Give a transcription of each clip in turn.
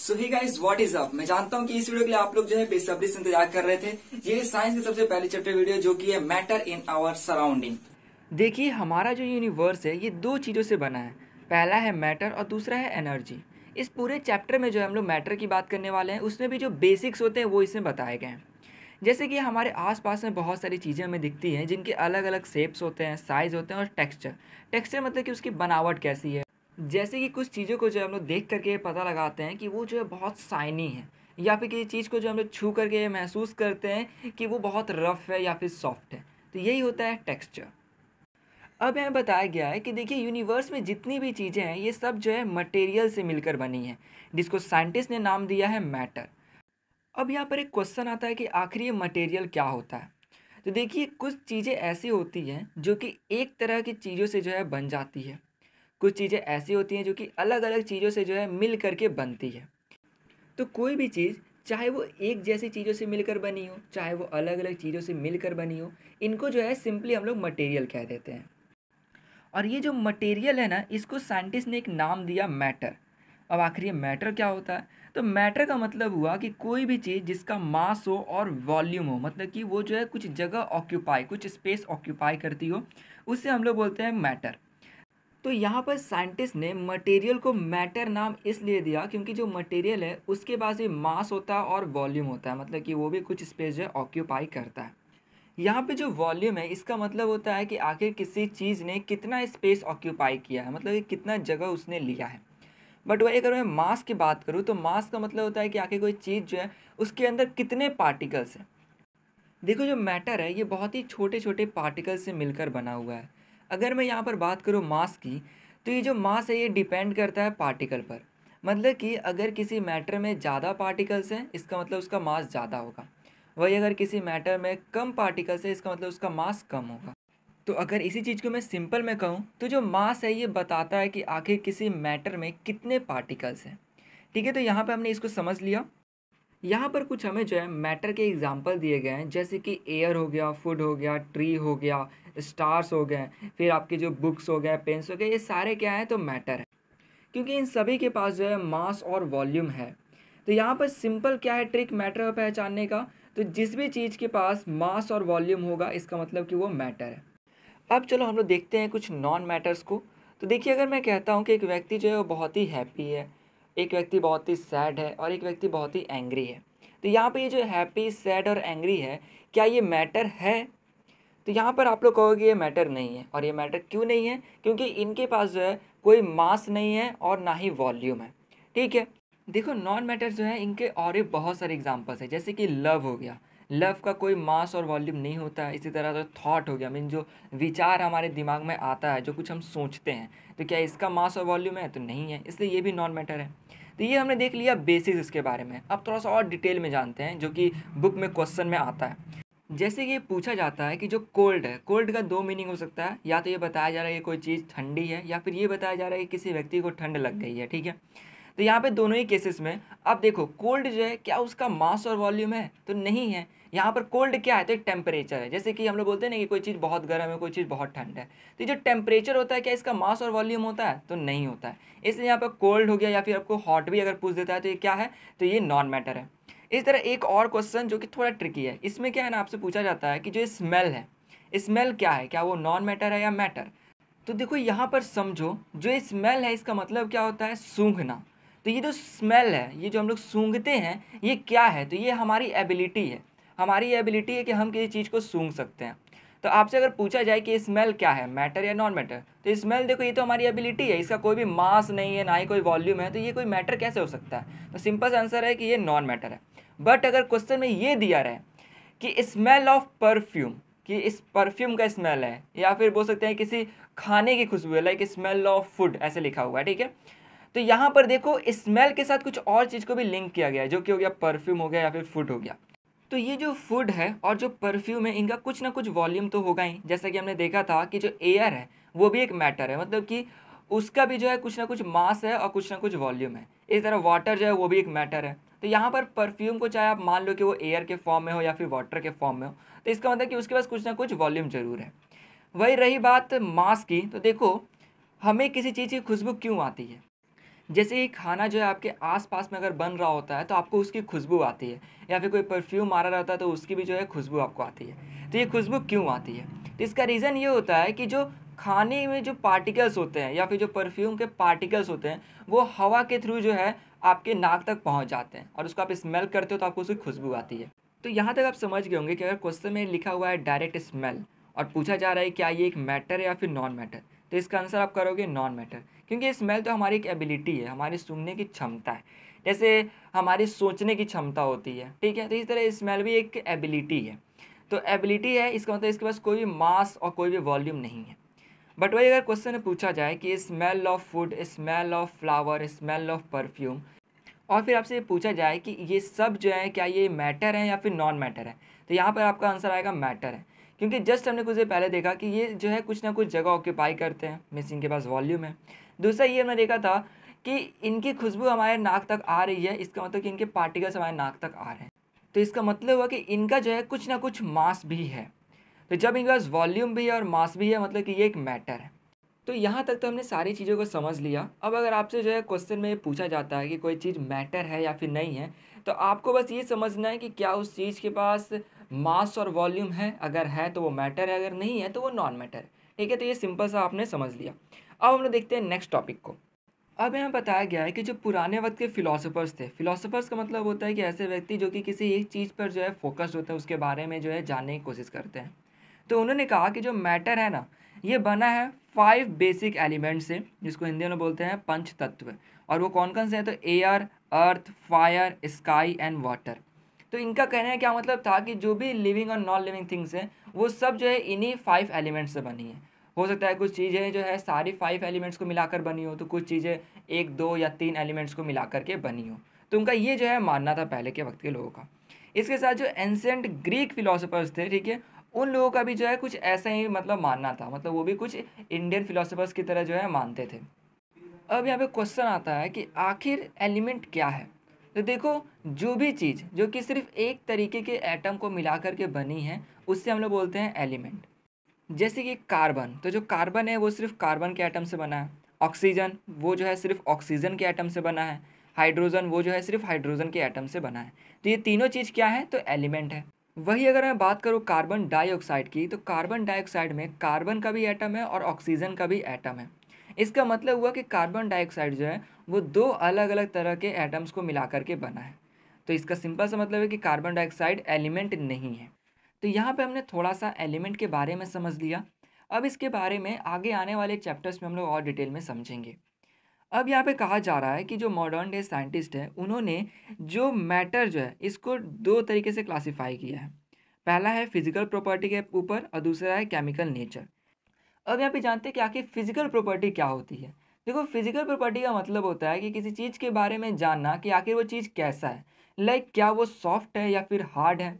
so hi guys what is up मैं जानता हूँ कि इस वीडियो के लिए आप लोग जो है बेसब्री से इंतजार कर रहे थे ये साइंस के सबसे पहले चैप्टर वीडियो जो कि है मैटर इन आवर सराउंडिंग देखिए हमारा जो यूनिवर्स है ये दो चीज़ों से बना है पहला है मैटर और दूसरा है एनर्जी इस पूरे चैप्टर में जो हम लोग मैटर की बात करने वाले हैं उसमें भी जो बेसिक्स होते हैं वो इसमें बताए गए हैं जैसे कि हमारे आसपास में बहुत सारी चीज़ें हमें दिखती हैं जिनके अलग अलग शेप्स होते हैं साइज़ होते हैं और टेक्सचर टेक्सचर मतलब कि उसकी बनावट कैसी है जैसे कि कुछ चीज़ों को जो हम लोग देख करके पता लगाते हैं कि वो जो है बहुत शाइनी है या फिर किसी चीज़ को जो हम लोग छू करके महसूस करते हैं कि वो बहुत रफ़ है या फिर सॉफ्ट है तो यही होता है टेक्स्चर अब यहाँ बताया गया है कि देखिए यूनिवर्स में जितनी भी चीज़ें हैं ये सब जो है मटेरियल से मिलकर बनी है जिसको साइंटिस्ट ने नाम दिया है मैटर अब यहाँ पर एक क्वेश्चन आता है कि आखिर ये मटेरियल क्या होता है तो देखिए कुछ चीज़ें ऐसी होती हैं जो कि एक तरह की चीज़ों से जो है बन जाती है कुछ चीज़ें ऐसी होती हैं जो कि अलग अलग चीज़ों से जो है मिल करके बनती है तो कोई भी चीज़ चाहे वो एक जैसी चीज़ों से मिलकर बनी हो चाहे वो अलग अलग चीज़ों से मिलकर बनी हो इनको जो है सिंपली हम लोग मटेरियल कह देते हैं और ये जो मटेरियल है ना इसको साइंटिस्ट ने एक नाम दिया मैटर अब आखिर ये मैटर क्या होता है तो मैटर का मतलब हुआ कि कोई भी चीज़ जिसका मास हो और वॉल्यूम हो मतलब कि वो जो है कुछ जगह ऑक्यूपाई कुछ स्पेस ऑक्यूपाई करती हो उससे हम लोग बोलते हैं मैटर तो यहाँ पर साइंटिस्ट ने मटेरियल को मैटर नाम इसलिए दिया क्योंकि जो मटेरियल है उसके पास भी मास होता है और वॉल्यूम होता है मतलब कि वो भी कुछ स्पेस जो है ऑक्यूपाई करता है यहाँ पे जो वॉल्यूम है इसका मतलब होता है कि आखिर किसी चीज़ ने कितना स्पेस ऑक्यूपाई किया है मतलब कि कितना जगह उसने लिया है बट वही अगर मैं मास की बात करूँ तो मास का मतलब होता है कि आखिर कोई चीज़ जो है उसके अंदर कितने पार्टिकल्स हैं देखो जो मैटर है ये बहुत ही छोटे छोटे पार्टिकल से मिलकर बना हुआ है अगर मैं यहाँ पर बात करूँ मास की तो ये जो मास है ये डिपेंड करता है पार्टिकल पर मतलब कि अगर किसी मैटर में ज़्यादा पार्टिकल्स हैं इसका मतलब उसका मास ज़्यादा होगा वही अगर किसी मैटर में कम पार्टिकल्स है इसका मतलब उसका मास कम होगा तो अगर इसी चीज़ को मैं सिंपल में कहूँ तो जो मास है ये बताता है कि आखिर किसी मैटर में कितने पार्टिकल्स हैं ठीक है तो यहाँ पर हमने इसको समझ लिया यहाँ पर कुछ हमें जो है मैटर के एग्जाम्पल दिए गए हैं जैसे कि एयर हो गया फूड हो गया ट्री हो गया स्टार्स हो गए फिर आपके जो बुक्स हो गए पेंस हो गए ये सारे क्या हैं तो मैटर है क्योंकि इन सभी के पास जो है मास और वॉल्यूम है तो यहाँ पर सिंपल क्या है ट्रिक मैटर को पहचानने का तो जिस भी चीज़ के पास मास और वॉल्यूम होगा इसका मतलब कि वो मैटर है अब चलो हम लोग देखते हैं कुछ नॉन मैटर्स को तो देखिए अगर मैं कहता हूँ कि एक व्यक्ति जो है वो बहुत ही हैप्पी है एक व्यक्ति बहुत ही सैड है और एक व्यक्ति बहुत ही एंग्री है तो यहाँ पे ये जो हैप्पी सैड और एंग्री है क्या ये मैटर है तो यहाँ पर आप लोग कहोगे ये मैटर नहीं है और ये मैटर क्यों नहीं है क्योंकि इनके पास जो है कोई मास नहीं है और ना ही वॉल्यूम है ठीक है देखो नॉन मैटर जो है इनके और भी बहुत सारे एग्जाम्पल्स हैं जैसे कि लव हो गया लव का कोई मास और वॉल्यूम नहीं होता है इसी तरह जो थाट थॉट हो गया मीन जो विचार हमारे दिमाग में आता है जो कुछ हम सोचते हैं तो क्या इसका मास और वॉल्यूम है तो नहीं है इसलिए ये भी नॉन मैटर है तो ये हमने देख लिया बेसिस इसके बारे में अब थोड़ा सा और डिटेल में जानते हैं जो कि बुक में क्वेश्चन में आता है जैसे कि पूछा जाता है कि जो कोल्ड है कोल्ड का दो मीनिंग हो सकता है या तो ये बताया जा रहा है कि कोई चीज़ ठंडी है या फिर ये बताया जा रहा है कि किसी व्यक्ति को ठंड लग गई है ठीक है तो यहाँ पे दोनों ही केसेस में अब देखो कोल्ड जो है क्या उसका मास और वॉल्यूम है तो नहीं है यहाँ पर कोल्ड क्या है तो टेम्परेचर है जैसे कि हम लोग बोलते हैं ना कि कोई चीज़ बहुत गर्म है कोई चीज़ बहुत ठंड है तो जो टेम्परेचर होता है क्या इसका मास और वॉल्यूम होता है तो नहीं होता है इसलिए यहाँ पर कोल्ड हो गया या फिर आपको हॉट भी अगर पूछ देता है तो ये क्या है तो ये नॉन मैटर है इस तरह एक और क्वेश्चन जो कि थोड़ा ट्रिकी है इसमें क्या है ना आपसे पूछा जाता है कि जो स्मेल है स्मेल क्या है क्या वो नॉन मैटर है या मैटर तो देखो यहाँ पर समझो जो स्मेल है इसका मतलब क्या होता है सूंघना तो ये जो स्मेल है ये जो हम लोग सूंघते हैं ये क्या है तो ये हमारी एबिलिटी है हमारी एबिलिटी है कि हम किसी चीज़ को सूंघ सकते हैं तो आपसे अगर पूछा जाए कि स्मेल क्या है मैटर या नॉन मैटर तो स्मेल देखो ये तो हमारी एबिलिटी है इसका कोई भी मास नहीं है ना ही कोई वॉल्यूम है तो ये कोई मैटर कैसे हो सकता है तो सिंपल आंसर है कि ये नॉन मैटर है बट अगर क्वेश्चन में ये दिया रहा है कि स्मेल ऑफ परफ्यूम कि इस परफ्यूम का स्मेल है या फिर बोल सकते हैं किसी खाने की खुशबू है लाइक स्मेल ऑफ फूड ऐसे लिखा हुआ है ठीक है तो यहाँ पर देखो स्मेल के साथ कुछ और चीज़ को भी लिंक किया गया है जो कि हो गया परफ्यूम हो गया या फिर फूड हो गया तो ये जो फूड है और जो परफ्यूम है इनका कुछ ना कुछ वॉल्यूम तो होगा ही जैसा कि हमने देखा था कि जो एयर है वो भी एक मैटर है मतलब कि उसका भी जो है कुछ ना कुछ मास है और कुछ ना कुछ वॉल्यूम है इस तरह वाटर जो है वो भी एक मैटर है तो यहाँ पर परफ्यूम को चाहे आप मान लो कि वो एयर के फॉर्म में हो या फिर वाटर के फॉर्म में हो तो इसका मतलब कि उसके पास कुछ ना कुछ वॉल्यूम ज़रूर है वही रही बात मास्क की तो देखो हमें किसी चीज़ की खुशबू क्यों आती है जैसे ही खाना जो है आपके आसपास में अगर बन रहा होता है तो आपको उसकी खुशबू आती है या फिर कोई परफ्यूम मारा रहता है तो उसकी भी जो है खुशबू आपको आती है तो ये खुशबू क्यों आती है तो इसका रीज़न ये होता है कि जो खाने में जो पार्टिकल्स होते हैं या फिर जो परफ्यूम के पार्टिकल्स होते हैं वो हवा के थ्रू जो है आपके नाक तक पहुंच जाते हैं और उसको आप स्मेल करते हो तो आपको उसकी खुशबू आती है तो यहाँ तक आप समझ गए होंगे कि अगर क्वेश्चन में लिखा हुआ है डायरेक्ट स्मेल और पूछा जा रहा है क्या ये एक मैटर है या फिर नॉन मैटर तो इसका आंसर आप करोगे नॉन मैटर क्योंकि स्मेल तो हमारी एक एबिलिटी है हमारी सुनने की क्षमता है जैसे हमारी सोचने की क्षमता होती है ठीक है तो इस तरह स्मेल भी एक एबिलिटी है तो एबिलिटी है इसका मतलब इसके पास कोई भी मास और कोई भी वॉल्यूम नहीं है बट वही अगर क्वेश्चन में पूछा जाए कि smell of food smell of flower smell of perfume और फिर आपसे ये पूछा जाए कि ये सब जो है क्या ये मैटर है या फिर नॉन मैटर है तो यहाँ पर आपका आंसर आएगा मैटर है क्योंकि जस्ट हमने कुछ देर पहले देखा कि ये जो है कुछ ना कुछ जगह ऑक्यूपाई करते हैं मिसिंग के पास वॉल्यूम है दूसरा ये हमने देखा था कि इनकी खुशबू हमारे नाक तक आ रही है इसका मतलब कि इनके पार्टिकल्स हमारे नाक तक आ रहे हैं तो इसका मतलब हुआ कि इनका जो है कुछ ना कुछ मास भी है तो जब इनके पास वॉल्यूम भी है और मास भी है मतलब कि ये एक मैटर है तो यहाँ तक तो हमने सारी चीज़ों को समझ लिया अब अगर आपसे जो है क्वेश्चन में पूछा जाता है कि कोई चीज़ मैटर है या फिर नहीं है तो आपको बस ये समझना है कि क्या उस चीज़ के पास मास और वॉल्यूम है अगर है तो वो मैटर है अगर नहीं है तो वो नॉन मैटर है ठीक है तो ये सिंपल सा आपने समझ लिया अब हम लोग देखते हैं नेक्स्ट टॉपिक को अब यहाँ बताया गया है कि जो पुराने वक्त के फिलोसोफर्स थे फिलोसोफर्स का मतलब होता है कि ऐसे व्यक्ति जो कि किसी एक चीज़ पर जो है फोकस होते हैं उसके बारे में जो है जानने की कोशिश करते हैं तो उन्होंने कहा कि जो मैटर है ना ये बना है फाइव बेसिक एलिमेंट से जिसको हिंदी में बोलते हैं पंच तत्व और वो कौन कौन से हैं तो air earth fire sky and water तो इनका कहना है क्या मतलब था कि जो भी लिविंग और नॉन लिविंग थिंग्स हैं वो सब जो है इन्हीं फाइव एलिमेंट्स से बनी है हो सकता है कुछ चीज़ें जो है सारी फाइव एलिमेंट्स को मिलाकर बनी हो तो कुछ चीज़ें एक दो या तीन एलिमेंट्स को मिलाकर के बनी हो तो उनका ये जो है मानना था पहले के वक्त के लोगों का इसके साथ जो एंसेंट ग्रीक फिलोसफर्स थे ठीक है उन लोगों का भी जो है कुछ ऐसा ही मतलब मानना था मतलब वो भी कुछ इंडियन फिलोसफर्स की तरह जो है मानते थे अब यहाँ पे क्वेश्चन आता है कि आखिर एलिमेंट क्या है तो देखो जो भी चीज़ जो कि सिर्फ एक तरीके के एटम को मिला करके बनी है उससे हम लोग बोलते हैं एलिमेंट जैसे कि कार्बन तो जो कार्बन है वो सिर्फ कार्बन के एटम से बना है ऑक्सीजन वो जो है सिर्फ ऑक्सीजन के एटम से बना है हाइड्रोजन वो जो है सिर्फ हाइड्रोजन के एटम से बना है तो ये तीनों चीज़ क्या है तो एलिमेंट है वही अगर मैं बात करूँ कार्बन डाइऑक्साइड की तो कार्बन डाइऑक्साइड में कार्बन का भी एटम है और ऑक्सीजन का भी एटम है इसका मतलब हुआ कि कार्बन डाइऑक्साइड जो है वो दो अलग अलग तरह के एटम्स को मिला करके बना है तो इसका सिंपल सा मतलब है कि कार्बन डाइऑक्साइड एलिमेंट नहीं है तो यहाँ पे हमने थोड़ा सा एलिमेंट के बारे में समझ लिया अब इसके बारे में आगे आने वाले चैप्टर्स में हम लोग और डिटेल में समझेंगे अब यहाँ पे कहा जा रहा है कि जो मॉडर्न डे साइंटिस्ट हैं उन्होंने जो मैटर जो है इसको दो तरीके से क्लासीफाई किया है पहला है फिजिकल प्रॉपर्टी के ऊपर और दूसरा है केमिकल नेचर अब यहाँ पे जानते हैं कि आखिर फिजिकल प्रॉपर्टी क्या होती है देखो फिजिकल प्रॉपर्टी का मतलब होता है कि किसी चीज़ के बारे में जानना कि आखिर वो चीज़ कैसा है लाइक like, क्या वो सॉफ्ट है या फिर हार्ड है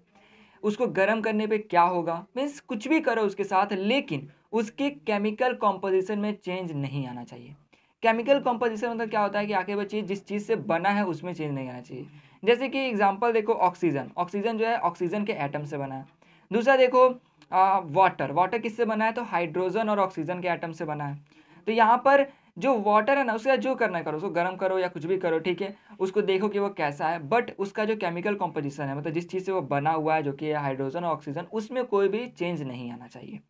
उसको गर्म करने पे क्या होगा मीन्स कुछ भी करो उसके साथ लेकिन उसके केमिकल कॉम्पोजिशन में चेंज नहीं आना चाहिए केमिकल कंपोजिशन मतलब क्या होता है कि आगे वो चीज़ जिस चीज़ से बना है उसमें चेंज नहीं आना चाहिए जैसे कि एग्जाम्पल देखो ऑक्सीजन ऑक्सीजन जो है ऑक्सीजन के एटम से बना है दूसरा देखो वाटर वाटर किससे बना है तो हाइड्रोजन और ऑक्सीजन के एटम से बना है तो यहाँ पर जो वाटर है ना उसका जो करना करो उसको गर्म करो या कुछ भी करो ठीक है उसको देखो कि वो कैसा है बट उसका जो केमिकल कॉम्पोजिशन है मतलब जिस चीज़ से वो बना हुआ है जो कि हाइड्रोजन और ऑक्सीजन उसमें कोई भी चेंज नहीं आना चाहिए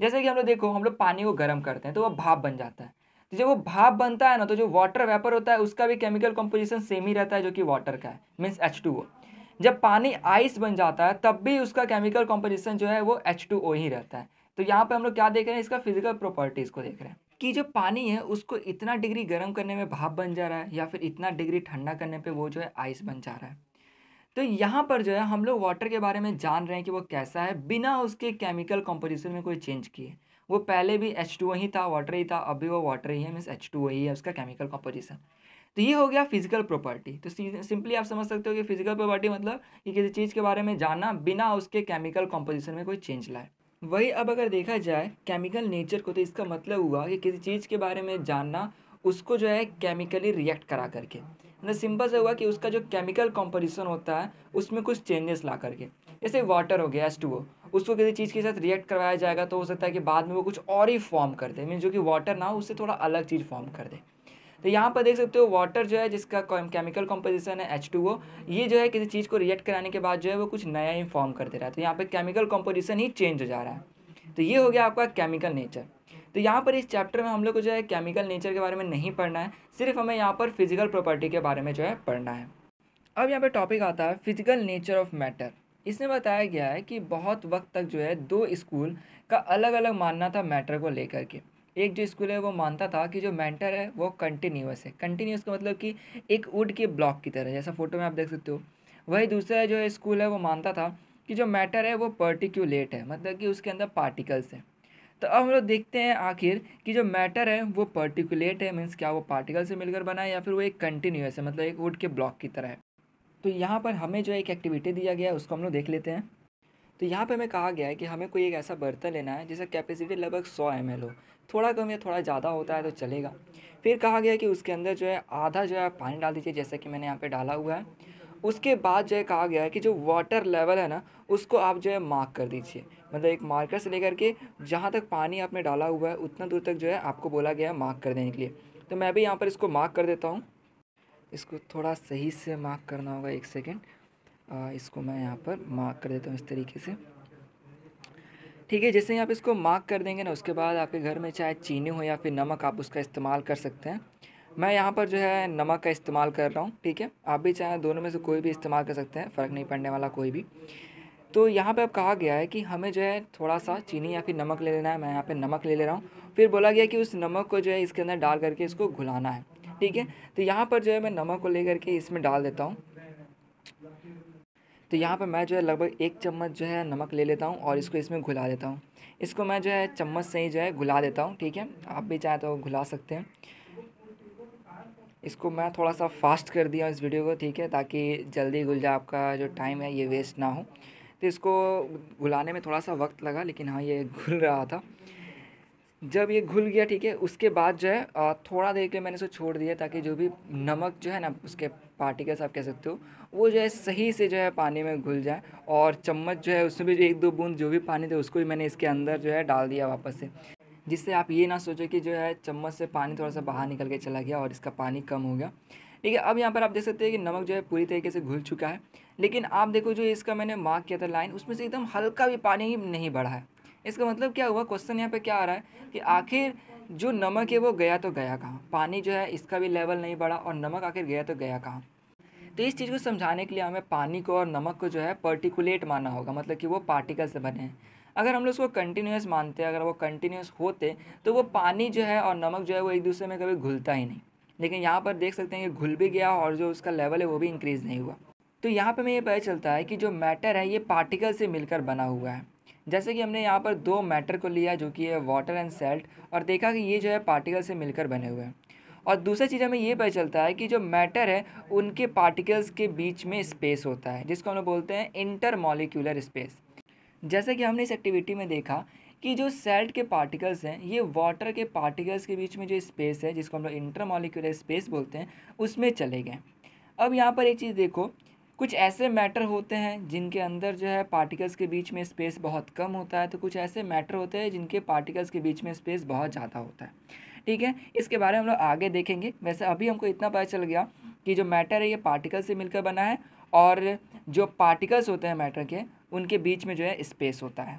जैसे कि हम लोग देखो हम लोग पानी को गर्म करते हैं तो वह भाप बन जाता है जब वो भाप बनता है ना तो जो वाटर वेपर होता है उसका भी केमिकल कंपोजिशन सेम ही रहता है जो कि वाटर का है मीन्स एच जब पानी आइस बन जाता है तब भी उसका केमिकल कंपोजिशन जो है वो एच ही रहता है तो यहाँ पे हम लोग क्या देख रहे हैं इसका फिजिकल प्रॉपर्टीज़ को देख रहे हैं कि जो पानी है उसको इतना डिग्री गर्म करने में भाप बन जा रहा है या फिर इतना डिग्री ठंडा करने पे वो जो है आइस बन जा रहा है तो यहाँ पर जो है हम लोग वाटर के बारे में जान रहे हैं कि वो कैसा है बिना उसके केमिकल कंपोजिशन में कोई चेंज किए वो पहले भी एच टू ही था वाटर ही था अभी वो वाटर ही है मीन्स एच टू ही है उसका केमिकल कंपोजिशन तो ये हो गया फिजिकल प्रॉपर्टी तो सिंपली आप समझ सकते हो कि फिजिकल प्रॉपर्टी मतलब कि किसी चीज़ के बारे में जानना बिना उसके केमिकल कंपोजिशन में कोई चेंज लाए वही अब अगर देखा जाए केमिकल नेचर को तो इसका मतलब हुआ कि किसी चीज़ के बारे में जानना उसको जो है केमिकली रिएक्ट करा करके मतलब सिंपल से हुआ कि उसका जो केमिकल कॉम्पोजिशन होता है उसमें कुछ चेंजेस ला करके जैसे वाटर हो गया एस टू ओ उसको किसी चीज़ के साथ रिएक्ट करवाया जाएगा तो हो सकता है कि बाद में वो कुछ और ही फॉर्म कर दे मीन जो कि वाटर ना हो उससे थोड़ा अलग चीज़ फॉर्म कर दे तो यहाँ पर देख सकते हो वाटर जो है जिसका केमिकल कॉम्पोजिशन है एच टू ओ ये जो है किसी चीज़ को रिएक्ट कराने के बाद जो है वो कुछ नया ही फॉर्म कर दे रहा है तो यहाँ पर केमिकल कॉम्पोजिशन ही चेंज हो जा रहा है तो ये हो गया आपका केमिकल नेचर तो यहाँ पर इस चैप्टर में हम लोग को जो है केमिकल नेचर के बारे में नहीं पढ़ना है सिर्फ हमें यहाँ पर फिजिकल प्रॉपर्टी के बारे में जो है पढ़ना है अब यहाँ पर टॉपिक आता है फिजिकल नेचर ऑफ मैटर इसमें बताया गया है कि बहुत वक्त तक जो है दो स्कूल का अलग अलग मानना था मैटर को लेकर के एक जो स्कूल है वो मानता था कि जो मैटर है वो कंटिन्यूस है कंटिन्यूस का मतलब कि एक वुड के ब्लॉक की तरह जैसा फोटो में आप देख सकते हो वही दूसरा जो स्कूल है वो मानता था कि जो मैटर है वो पर्टिक्यूलेट है मतलब कि उसके अंदर पार्टिकल्स हैं तो अब हम लोग देखते हैं आखिर कि जो मैटर है वो पर्टिकुलेट है मीन्स क्या वो पार्टिकल से मिलकर बना है या फिर वो एक कंटिन्यूस है मतलब एक वुड के ब्लॉक की तरह है तो यहाँ पर हमें जो एक एक्टिविटी दिया गया है उसको हम लोग देख लेते हैं तो यहाँ पे हमें कहा गया है कि हमें कोई एक ऐसा बर्तन लेना है जिसका कैपेसिटी लगभग सौ एम हो थोड़ा कम या थोड़ा ज़्यादा होता है तो चलेगा फिर कहा गया कि उसके अंदर जो है आधा जो है पानी डाल दीजिए जैसा कि मैंने यहाँ पर डाला हुआ है उसके बाद जो है कहा गया है कि जो वाटर लेवल है ना उसको आप जो है मार्क कर दीजिए मतलब एक मार्कर से लेकर के जहाँ तक पानी आपने डाला हुआ है उतना दूर तक जो है आपको बोला गया है मार्क कर देने के लिए तो मैं भी यहाँ पर इसको मार्क कर देता हूँ इसको थोड़ा सही से मार्क करना होगा एक सेकेंड इसको मैं यहाँ पर मार्क कर देता हूँ इस तरीके से ठीक है जैसे ही आप इसको मार्क कर देंगे ना उसके बाद आपके घर में चाहे चीनी हो या फिर नमक आप उसका इस्तेमाल कर सकते हैं मैं यहाँ पर जो है नमक का इस्तेमाल कर रहा हूँ ठीक है आप भी चाहें दोनों में से कोई भी इस्तेमाल कर सकते हैं फ़र्क नहीं पड़ने वाला कोई भी तो यहाँ पे अब कहा गया है कि हमें जो है थोड़ा सा चीनी या फिर नमक ले लेना है मैं यहाँ पे नमक ले ले रहा हूँ फिर बोला गया कि उस नमक को जो है इसके अंदर डाल करके इसको घुलाना है ठीक है तो यहाँ पर जो है मैं नमक को ले करके इसमें डाल देता हूँ तो यहाँ पर मैं जो है लगभग एक चम्मच जो है नमक ले लेता हूँ और इसको इसमें घुला देता हूँ इसको मैं जो है चम्मच से ही जो है घुला देता हूँ ठीक है आप भी चाहें तो घुला सकते हैं इसको मैं थोड़ा सा फास्ट कर दिया इस वीडियो को ठीक है ताकि जल्दी गुल जाए आपका जो टाइम है ये वेस्ट ना हो तो इसको घुलाने में थोड़ा सा वक्त लगा लेकिन हाँ ये घुल रहा था जब ये घुल गया ठीक है उसके बाद जो है थोड़ा देर के मैंने इसको छोड़ दिया ताकि जो भी नमक जो है ना उसके पार्टिकल्स आप कह सकते हो वो जो है सही से जो है पानी में घुल जाए और चम्मच जो है उसमें भी एक दो बूंद जो भी पानी थे उसको भी मैंने इसके अंदर जो है डाल दिया वापस से जिससे आप ये ना सोचें कि जो है चम्मच से पानी थोड़ा सा बाहर निकल के चला गया और इसका पानी कम हो गया ठीक है अब यहाँ पर आप देख सकते हैं कि नमक जो है पूरी तरीके से घुल चुका है लेकिन आप देखो जो इसका मैंने मार्क किया था लाइन उसमें से एकदम हल्का भी पानी ही नहीं बढ़ा है इसका मतलब क्या हुआ क्वेश्चन यहाँ पर क्या आ रहा है कि आखिर जो नमक है वो गया तो गया कहाँ पानी जो है इसका भी लेवल नहीं बढ़ा और नमक आखिर गया तो गया कहाँ तो इस चीज़ को समझाने के लिए हमें पानी को और नमक को जो है पर्टिकुलेट माना होगा मतलब कि वो पार्टिकल से बने हैं अगर हम लोग उसको कंटिन्यूस मानते हैं अगर वो कंटिन्यूस होते तो वो पानी जो है और नमक जो है वो एक दूसरे में कभी घुलता ही नहीं लेकिन यहाँ पर देख सकते हैं कि घुल भी गया और जो उसका लेवल है वो भी इंक्रीज़ नहीं हुआ तो यहाँ पर हमें ये पता चलता है कि जो मैटर है ये पार्टिकल से मिलकर बना हुआ है जैसे कि हमने यहाँ पर दो मैटर को लिया जो कि है वाटर एंड सेल्ट और देखा कि ये जो है पार्टिकल से मिलकर बने हुए हैं और दूसरी चीज़ हमें ये पता चलता है कि जो मैटर है उनके पार्टिकल्स के बीच में स्पेस होता है जिसको हम लोग बोलते हैं इंटर मॉलिक्यूलर स्पेस जैसे कि हमने इस एक्टिविटी में देखा कि जो सेल्ट के पार्टिकल्स हैं ये वाटर के पार्टिकल्स के बीच में जो स्पेस है जिसको हम लोग इंटरमोलिकुलर स्पेस बोलते हैं उसमें चले गए अब यहाँ पर एक चीज़ देखो कुछ ऐसे मैटर होते हैं जिनके अंदर जो है पार्टिकल्स के बीच में स्पेस बहुत कम होता है तो कुछ ऐसे मैटर होते हैं जिनके पार्टिकल्स के बीच में स्पेस बहुत ज़्यादा होता है ठीक है इसके बारे में हम लोग आगे देखेंगे वैसे अभी हमको इतना पता चल गया कि जो मैटर है ये पार्टिकल से मिलकर बना है और जो पार्टिकल्स होते हैं मैटर के उनके बीच में जो है स्पेस होता है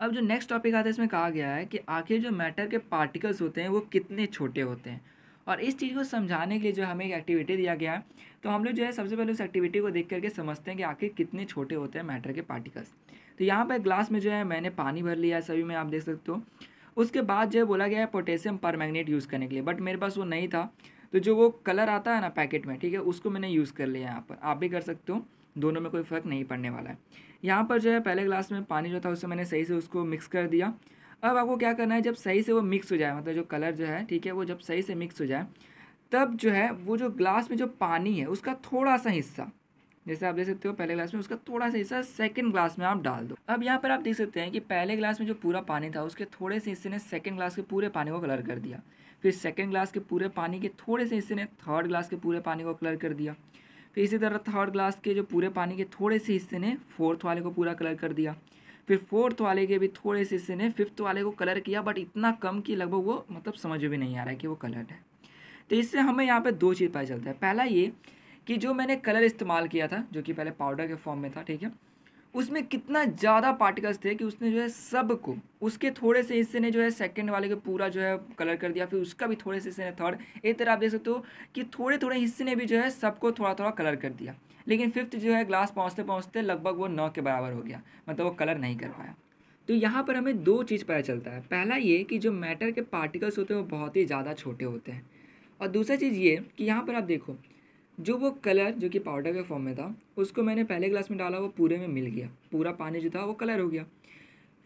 अब जो नेक्स्ट टॉपिक आता है इसमें कहा गया है कि आखिर जो मैटर के पार्टिकल्स होते हैं वो कितने छोटे होते हैं और इस चीज़ को समझाने के लिए जो हमें एक एक्टिविटी दिया गया है तो हम लोग जो है सबसे पहले उस एक्टिविटी को देख करके समझते हैं कि आखिर कितने छोटे होते हैं मैटर के पार्टिकल्स तो यहाँ पर ग्लास में जो है मैंने पानी भर लिया है सभी में आप देख सकते हो उसके बाद जो है बोला गया है पोटेशियम पर यूज़ करने के लिए बट मेरे पास वो नहीं था तो जो वो कलर आता है ना पैकेट में ठीक है उसको मैंने यूज़ कर लिया यहाँ पर आप भी कर सकते हो दोनों में कोई फ़र्क नहीं पड़ने वाला है यहाँ पर जो है पहले ग्लास में पानी जो था उससे मैंने सही से उसको मिक्स कर दिया अब आपको क्या करना है जब सही से वो मिक्स हो जाए मतलब जो कलर जो है ठीक है वो जब सही से मिक्स हो जाए तब जो है वो जो ग्लास में जो पानी है उसका थोड़ा सा हिस्सा जैसे आप देख सकते हो पहले ग्लास में उसका थोड़ा सा हिस्सा सेकंड ग्लास में आप डाल दो अब यहाँ पर आप देख सकते हैं कि पहले ग्लास में जो पूरा पानी था उसके थोड़े से हिस्से ने सेकंड ग्लास के पूरे पानी को कलर कर दिया फिर सेकंड ग्लास के पूरे पानी के थोड़े से हिस्से ने थर्ड ग्लास के पूरे पानी को कलर कर दिया फिर इसी तरह थर्ड ग्लास के जो पूरे पानी के थोड़े से हिस्से ने फोर्थ वाले को पूरा कलर कर दिया फिर फोर्थ वाले के भी थोड़े से हिस्से ने फिफ्थ वाले को कलर किया बट इतना कम कि लगभग वो मतलब समझ में भी नहीं आ रहा है कि वो कलर्ड है तो इससे हमें यहाँ पर दो चीज़ पता चलता है पहला ये कि जो मैंने कलर इस्तेमाल किया था जो कि पहले पाउडर के फॉर्म में था ठीक है उसमें कितना ज़्यादा पार्टिकल्स थे कि उसने जो है सब को उसके थोड़े से हिस्से ने जो है सेकंड वाले के पूरा जो है कलर कर दिया फिर उसका भी थोड़े से हिस्से ने थर्ड एक तरह आप देख सकते हो कि थोड़े थोड़े हिस्से ने भी जो है सबको थोड़ा थोड़ा कलर कर दिया लेकिन फिफ्थ जो है ग्लास पहुँचते पहुँचते लगभग वो नौ के बराबर हो गया मतलब वो कलर नहीं कर पाया तो यहाँ पर हमें दो चीज़ पता चलता है पहला ये कि जो मैटर के पार्टिकल्स होते हैं वो बहुत ही ज़्यादा छोटे होते हैं और दूसरा चीज़ ये कि यहाँ पर आप देखो जो वो कलर जो कि पाउडर के फॉर्म में था उसको मैंने पहले ग्लास में डाला वो पूरे में मिल गया पूरा पानी जो था वो कलर हो गया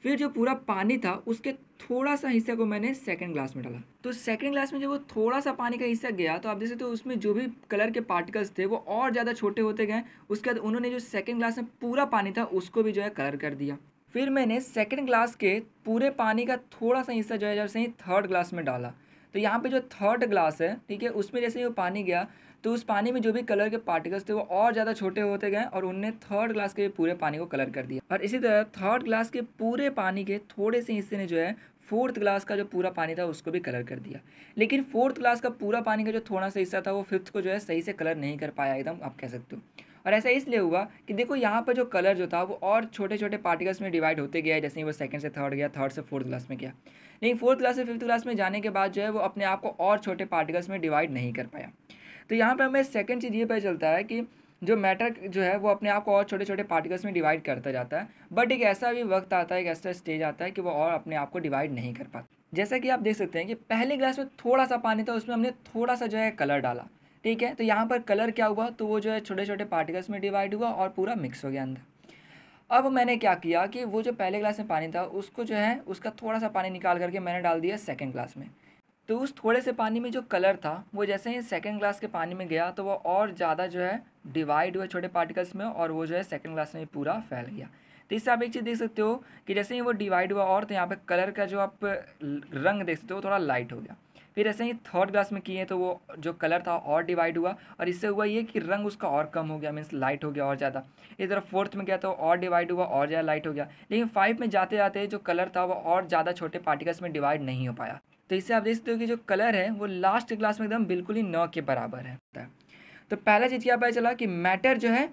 फिर जो पूरा पानी था उसके थोड़ा सा हिस्से को मैंने सेकंड ग्लास में डाला तो सेकंड ग्लास में जब वो थोड़ा सा पानी का हिस्सा गया तो आप देख सकते हो तो उसमें जो भी कलर के पार्टिकल्स थे वो और ज़्यादा छोटे होते गए उसके बाद उन्होंने जो सेकंड ग्लास में पूरा पानी था उसको भी जो है कलर कर दिया फिर मैंने सेकेंड ग्लास के पूरे पानी का थोड़ा सा हिस्सा जो है जैसे ही थर्ड ग्लास में डाला तो यहाँ पर जो थर्ड ग्लास है ठीक है उसमें जैसे ही वो पानी गया तो उस पानी में जो भी कलर के पार्टिकल्स थे वो और ज़्यादा छोटे होते गए और उनने थर्ड ग्लास के पूरे पानी को कलर कर दिया और इसी तरह थर्ड ग्लास के पूरे पानी के थोड़े से हिस्से ने जो है फोर्थ ग्लास का जो पूरा पानी था उसको भी कलर कर दिया लेकिन फोर्थ ग्लास का पूरा पानी का जो थोड़ा सा हिस्सा था वो फिफ्थ को जो है सही से कलर नहीं कर पाया एकदम आप कह सकते हो और ऐसा इसलिए हुआ कि देखो यहाँ पर जो कलर जो था वो और छोटे छोटे पार्टिकल्स में डिवाइड होते गया जैसे ही वो सेकंड से थर्ड गया थर्ड से फोर्थ क्लास में गया लेकिन फोर्थ क्लास से फिफ्थ क्लास में जाने के बाद जो है वो अपने आप को और छोटे पार्टिकल्स में डिवाइड नहीं कर पाया तो यहाँ पर हमें सेकेंड चीज़ ये पता चलता है कि जो मैटर जो है वो अपने आप को और छोटे छोटे पार्टिकल्स में डिवाइड करता जाता है बट एक ऐसा भी वक्त आता है एक ऐसा स्टेज आता है कि वो और अपने आप को डिवाइड नहीं कर पाता जैसा कि आप देख सकते हैं कि पहले ग्लास में थोड़ा सा पानी था उसमें हमने थोड़ा सा जो है कलर डाला ठीक है तो यहाँ पर कलर क्या हुआ तो वो जो है छोटे छोटे पार्टिकल्स में डिवाइड हुआ और पूरा मिक्स हो गया अंदर अब मैंने क्या किया कि वो जो पहले ग्लास में पानी था उसको जो है उसका थोड़ा सा पानी निकाल करके मैंने डाल दिया सेकेंड ग्लास में तो उस थोड़े से पानी में जो कलर था वो जैसे ही सेकेंड ग्लास के पानी में गया तो वो और ज़्यादा जो है डिवाइड हुआ छोटे पार्टिकल्स में और वो जो है सेकेंड ग्लास में पूरा फैल गया तो इससे आप एक चीज़ देख सकते हो कि जैसे ही वो डिवाइड हुआ और तो यहाँ पर कलर का जो आप रंग देख सकते हो थोड़ा लाइट हो गया फिर ऐसे ही थर्ड ग्लास में किए तो वो जो कलर था और डिवाइड हुआ और इससे हुआ ये कि रंग उसका और कम हो गया मीन्स लाइट हो गया और ज़्यादा इस तरह फोर्थ में गया तो और डिवाइड हुआ और ज़्यादा लाइट हो गया लेकिन फाइव में जाते जाते जो कलर था वो और ज़्यादा छोटे पार्टिकल्स में डिवाइड नहीं हो पाया तो इससे आप देख सकते हो कि जो कलर है वो लास्ट ग्लास में एकदम बिल्कुल ही न के बराबर है तो पहला चीज़ क्या पता चला कि मैटर जो है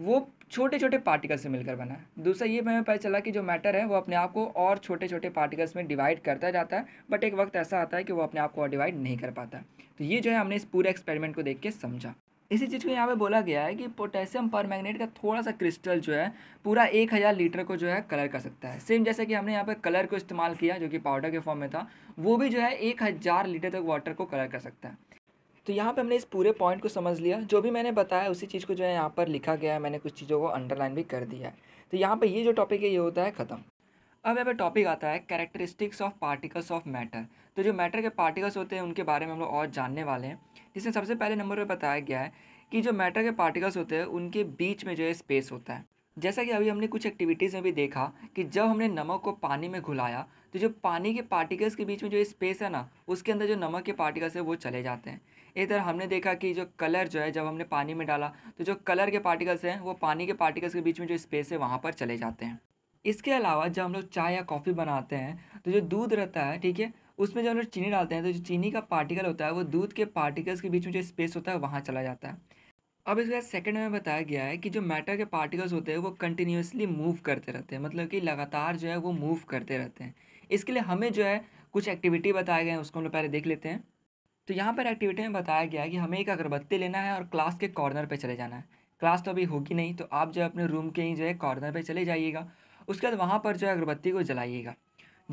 वो छोटे छोटे पार्टिकल से मिलकर बना है दूसरा ये हमें पता चला कि जो मैटर है वो अपने आप को और छोटे छोटे पार्टिकल्स में डिवाइड करता जाता है बट एक वक्त ऐसा आता है कि वो अपने आप को और डिवाइड नहीं कर पाता तो ये जो है हमने इस पूरे एक्सपेरिमेंट को देख के समझा इसी चीज़ को यहाँ पे बोला गया है कि पोटेशियम पर मैग्नेट का थोड़ा सा क्रिस्टल जो है पूरा एक हज़ार लीटर को जो है कलर कर सकता है सेम जैसे कि हमने यहाँ पे कलर को इस्तेमाल किया जो कि पाउडर के फॉर्म में था वो भी जो है एक हज़ार लीटर तक वाटर को कलर कर सकता है तो यहाँ पे हमने इस पूरे पॉइंट को समझ लिया जो भी मैंने बताया उसी चीज़ को जो है यहाँ पर लिखा गया है मैंने कुछ चीज़ों को अंडरलाइन भी कर दिया है तो यहाँ पर ये जो टॉपिक है ये होता है ख़त्म अब यहाँ पर टॉपिक आता है characteristics of particles of matter तो जो मैटर के पार्टिकल्स होते हैं उनके बारे में हम लोग और जानने वाले हैं जिसमें सबसे पहले नंबर पर बताया गया है कि जो मैटर के पार्टिकल्स होते हैं उनके बीच में जो है स्पेस होता है जैसा कि अभी हमने कुछ एक्टिविटीज़ में भी देखा कि जब हमने नमक को पानी में घुलाया तो जो पानी के पार्टिकल्स के बीच में जो स्पेस है ना उसके अंदर जो नमक के पार्टिकल्स है वो चले जाते हैं इधर हमने देखा कि जो कलर जो है जब हमने पानी में डाला तो जो कलर के पार्टिकल्स हैं वो पानी के पार्टिकल्स के बीच में जो स्पेस है वहाँ पर चले जाते हैं इसके अलावा जब हम लोग चाय या कॉफ़ी बनाते हैं तो जो दूध रहता है ठीक है उसमें जब हम लोग चीनी डालते हैं तो जो चीनी का पार्टिकल होता है वो दूध के पार्टिकल्स के बीच में जो स्पेस होता है वहाँ चला जाता है अब इसके बाद सेकंड में बताया गया है कि जो मैटर के पार्टिकल्स होते हैं वो कंटिन्यूसली मूव करते रहते हैं मतलब कि लगातार जो है वो मूव करते रहते हैं इसके लिए हमें जो है कुछ एक्टिविटी बताए गए हैं उसको हम लोग पहले देख लेते हैं तो यहाँ पर एक्टिविटी में बताया गया है कि हमें एक अगरबत्ती लेना है और क्लास के कॉर्नर पर चले जाना है क्लास तो अभी होगी नहीं तो आप जो है अपने रूम के ही जो है कॉर्नर पर चले जाइएगा उसके बाद वहाँ पर जो है अगरबत्ती को जलाइएगा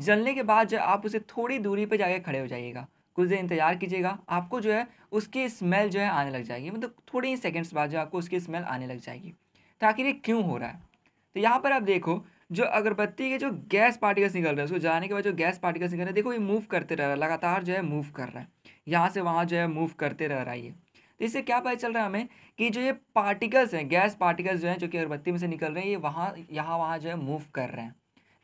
जलने के बाद जो आप उसे थोड़ी दूरी पर जाके खड़े हो जाइएगा कुछ देर इंतजार कीजिएगा आपको जो है उसकी स्मेल जो है आने लग जाएगी मतलब थोड़े ही सेकेंड्स बाद जो आपको उसकी स्मेल आने लग जाएगी तो आखिर ये क्यों हो रहा है तो यहाँ पर आप देखो जो अगरबत्ती के जो गैस पार्टिकल्स निकल रहे हैं उसको जाने के बाद जो गैस पार्टिकल्स निकल रहे हैं देखो ये मूव करते रह रहा है लगातार जो है मूव कर रहा है यहाँ से वहाँ जो है मूव करते रह रहा है ये तो इससे क्या पता चल रहा है हमें कि जो ये पार्टिकल्स हैं गैस पार्टिकल्स जो हैं जो कि अगरबत्ती में से निकल रहे हैं ये वहाँ यहाँ वहाँ जो है मूव कर रहे हैं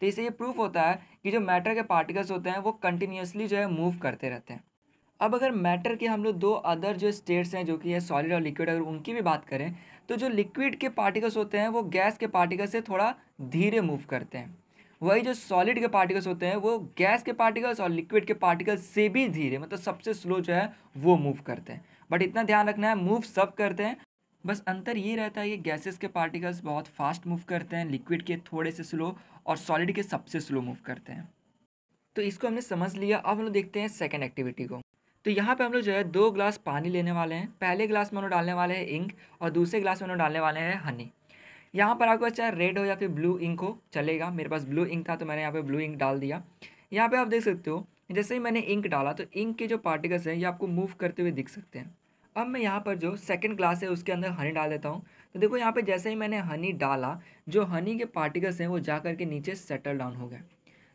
तो इससे ये प्रूफ होता है कि जो मैटर के पार्टिकल्स होते हैं वो कंटिन्यूसली जो है मूव करते रहते हैं अब अगर मैटर के हम लोग दो अदर जो स्टेट्स हैं जो कि है सॉलिड और लिक्विड अगर उनकी भी बात करें तो जो लिक्विड के पार्टिकल्स होते हैं वो गैस के पार्टिकल से थोड़ा धीरे मूव करते हैं वही जो सॉलिड के पार्टिकल्स होते हैं वो गैस के पार्टिकल्स और लिक्विड के पार्टिकल्स से भी धीरे मतलब सबसे स्लो जो है वो मूव करते हैं बट इतना ध्यान रखना है मूव सब करते हैं बस अंतर ये रहता है कि गैसेस के पार्टिकल्स बहुत फास्ट मूव करते हैं लिक्विड के थोड़े से स्लो और सॉलिड के सबसे स्लो मूव करते हैं तो इसको हमने समझ लिया अब हम लोग देखते हैं सेकेंड एक्टिविटी को तो यहाँ पे हम लोग जो है दो ग्लास पानी लेने वाले हैं पहले ग्लास में हम लोग डालने वाले हैं इंक और दूसरे ग्लास में हम लोग डालने वाले हैं हनी यहाँ पर आपको चाहे रेड हो या फिर ब्लू इंक हो चलेगा मेरे पास ब्लू इंक था तो मैंने यहाँ पे ब्लू इंक डाल दिया यहाँ पे आप देख सकते हो जैसे ही मैंने इंक डाला तो इंक के जो पार्टिकल्स हैं ये आपको मूव करते हुए दिख सकते हैं अब मैं यहाँ पर जो सेकंड ग्लास है उसके अंदर हनी डाल देता हूँ तो देखो यहाँ पे जैसे ही मैंने हनी डाला जो हनी के पार्टिकल्स हैं वो जा करके नीचे सेटल डाउन हो गए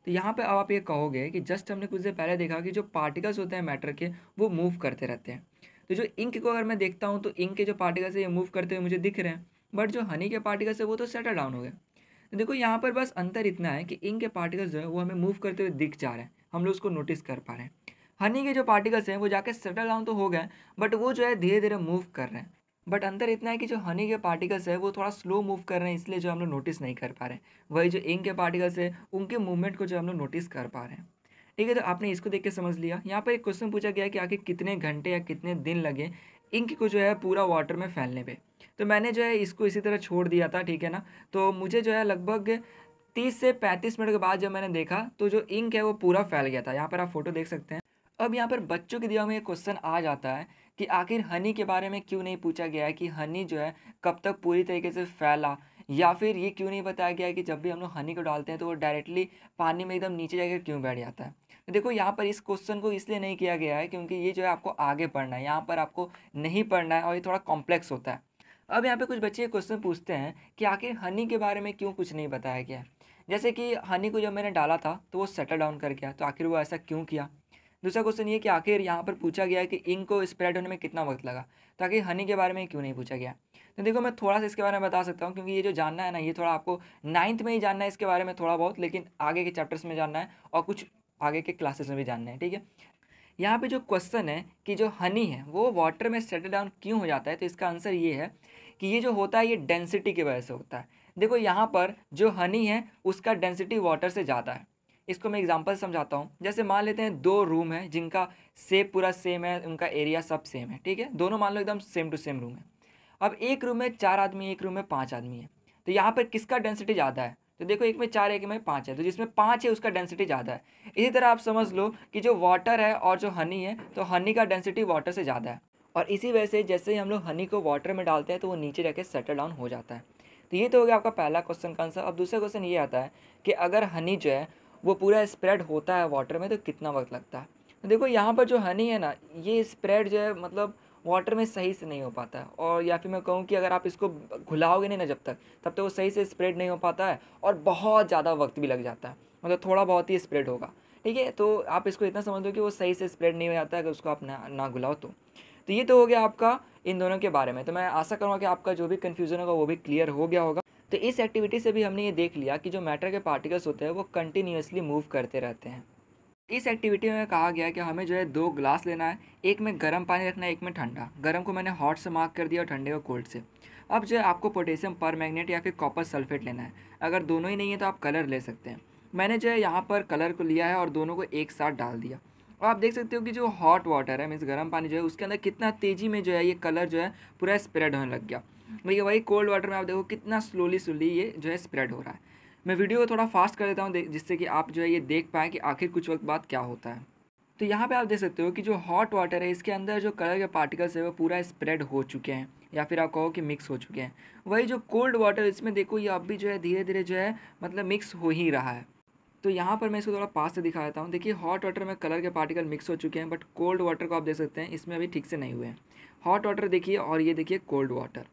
तो यहाँ पे अब आप ये कहोगे कि जस्ट हमने कुछ देर पहले देखा कि जो पार्टिकल्स होते हैं मैटर के वो मूव करते रहते हैं तो जो इंक को अगर मैं देखता हूँ तो इंक के जो पार्टिकल्स है ये मूव करते हुए मुझे दिख रहे हैं बट जो हनी के पार्टिकल्स है वो तो सेटल डाउन हो गए तो देखो यहाँ पर बस अंतर इतना है कि इंक के पार्टिकल्स जो है वो हमें मूव करते हुए दिख जा रहे हैं हम लोग उसको नोटिस कर पा रहे हैं हनी के जो पार्टिकल्स हैं वो जाके सेटल डाउन तो हो गए बट वो जो है धीरे धीरे मूव कर रहे हैं बट अंतर इतना है कि जो हनी के पार्टिकल्स है वो थोड़ा स्लो मूव कर रहे हैं इसलिए जो हम लोग नोटिस नहीं कर पा रहे हैं वही जो इंक के पार्टिकल्स है उनके मूवमेंट को जो हम लोग नोटिस कर पा रहे हैं ठीक है तो आपने इसको देख के समझ लिया यहाँ पर एक क्वेश्चन पूछा गया कि आखिर कितने घंटे या कितने दिन लगे इंक को जो है पूरा वाटर में फैलने पर तो मैंने जो है इसको इसी तरह छोड़ दिया था ठीक है ना तो मुझे जो है लगभग तीस से पैंतीस मिनट के बाद जब मैंने देखा तो जो इंक है वो पूरा फैल गया था यहाँ पर आप फोटो देख सकते हैं अब यहाँ पर बच्चों के दिमाग में ये क्वेश्चन आ जाता है कि आखिर हनी के बारे में क्यों नहीं पूछा गया है कि हनी जो है कब तक पूरी तरीके से फैला या फिर ये क्यों नहीं बताया गया है कि जब भी हम लोग हनी को डालते हैं तो वो डायरेक्टली पानी में एकदम नीचे जाकर क्यों बैठ जाता है तो देखो यहाँ पर इस क्वेश्चन को इसलिए नहीं किया गया है क्योंकि ये जो है आपको आगे पढ़ना है यहाँ पर आपको नहीं पढ़ना है और ये थोड़ा कॉम्प्लेक्स होता है अब यहाँ पे कुछ बच्चे क्वेश्चन पूछते हैं कि आखिर हनी के बारे में क्यों कुछ नहीं बताया गया है जैसे कि हनी को जब मैंने डाला था तो वो सेटल डाउन कर गया तो आखिर वो ऐसा क्यों किया दूसरा क्वेश्चन ये कि आखिर यहाँ पर पूछा गया है कि इंक को स्प्रेड होने में कितना वक्त लगा ताकि हनी के बारे में क्यों नहीं पूछा गया तो देखो मैं थोड़ा सा इसके बारे में बता सकता हूँ क्योंकि ये जो जानना है ना ये थोड़ा आपको नाइन्थ में ही जानना है इसके बारे में थोड़ा बहुत लेकिन आगे के चैप्टर्स में जानना है और कुछ आगे के क्लासेस में भी जानना है ठीक है यहाँ पे जो क्वेश्चन है कि जो हनी है वो वाटर में सेटल डाउन क्यों हो जाता है तो इसका आंसर ये है कि ये जो होता है ये डेंसिटी की वजह से होता है देखो यहाँ पर जो हनी है उसका डेंसिटी वाटर से ज़्यादा है इसको मैं एग्जांपल समझाता हूँ जैसे मान लेते हैं दो रूम है जिनका सेप पूरा सेम है उनका एरिया सब सेम है ठीक है दोनों मान लो एकदम सेम टू सेम रूम है अब एक रूम में चार आदमी एक रूम में पाँच आदमी है तो यहाँ पर किसका डेंसिटी ज़्यादा है तो देखो एक में चार एक में पाँच है तो जिसमें पाँच है उसका डेंसिटी ज़्यादा है इसी तरह आप समझ लो कि जो वाटर है और जो हनी है तो हनी का डेंसिटी वाटर से ज़्यादा है और इसी वजह से जैसे ही हम लोग हनी को वाटर में डालते हैं तो वो नीचे जाके सेटल डाउन हो जाता है तो ये तो हो गया आपका पहला क्वेश्चन का आंसर अब दूसरा क्वेश्चन ये आता है कि अगर हनी जो है वो पूरा स्प्रेड होता है वाटर में तो कितना वक्त लगता है तो देखो यहाँ पर जो हनी है ना ये स्प्रेड जो है मतलब वाटर में सही से नहीं हो पाता है और या फिर मैं कहूँ कि अगर आप इसको घुलाओगे नहीं ना जब तक तब तक वो सही से स्प्रेड नहीं हो पाता है और बहुत ज़्यादा वक्त भी लग जाता है मतलब थोड़ा बहुत ही स्प्रेड होगा ठीक है तो आप इसको इतना समझ दो कि वो सही से स्प्रेड नहीं हो जाता अगर उसको आप ना ना घुलाओ तो तो ये तो हो गया आपका इन दोनों के बारे में तो मैं आशा करूँगा कि आपका जो भी कन्फ्यूज़न होगा वो भी क्लियर हो गया होगा तो इस एक्टिविटी से भी हमने ये देख लिया कि जो मैटर के पार्टिकल्स होते हैं वो कंटिन्यूसली मूव करते रहते हैं इस एक्टिविटी में कहा गया कि हमें जो है दो ग्लास लेना है एक में गर्म पानी रखना है एक में ठंडा गर्म को मैंने हॉट से मार्क कर दिया और ठंडे को कोल्ड से अब जो है आपको पोटेशियम पर मैगनेट या फिर कॉपर सल्फेट लेना है अगर दोनों ही नहीं है तो आप कलर ले सकते हैं मैंने जो है यहाँ पर कलर को लिया है और दोनों को एक साथ डाल दिया और आप देख सकते हो कि जो हॉट वाटर है मीन्स गर्म पानी जो है उसके अंदर कितना तेज़ी में जो है ये कलर जो है पूरा स्प्रेड होने लग गया भैया वही कोल्ड वाटर में आप देखो कितना स्लोली स्लोली ये जो है स्प्रेड हो रहा है मैं वीडियो को थोड़ा फास्ट कर देता हूँ जिससे कि आप जो है ये देख पाएँ कि आखिर कुछ वक्त बाद क्या होता है तो यहाँ पे आप देख सकते हो कि जो हॉट वाटर है इसके अंदर जो कलर के पार्टिकल्स है वो पूरा स्प्रेड हो चुके हैं या फिर आप कहो कि मिक्स हो चुके हैं वही जो कोल्ड वाटर इसमें देखो ये अब भी जो है धीरे धीरे जो है मतलब मिक्स हो ही रहा है तो यहाँ पर मैं इसको थोड़ा पास से दिखा देता हूँ देखिए हॉट वाटर में कलर के पार्टिकल मिक्स हो चुके हैं बट कोल्ड वाटर को आप देख सकते हैं इसमें अभी ठीक से नहीं हुए हैं हॉट वाटर देखिए और ये देखिए कोल्ड वाटर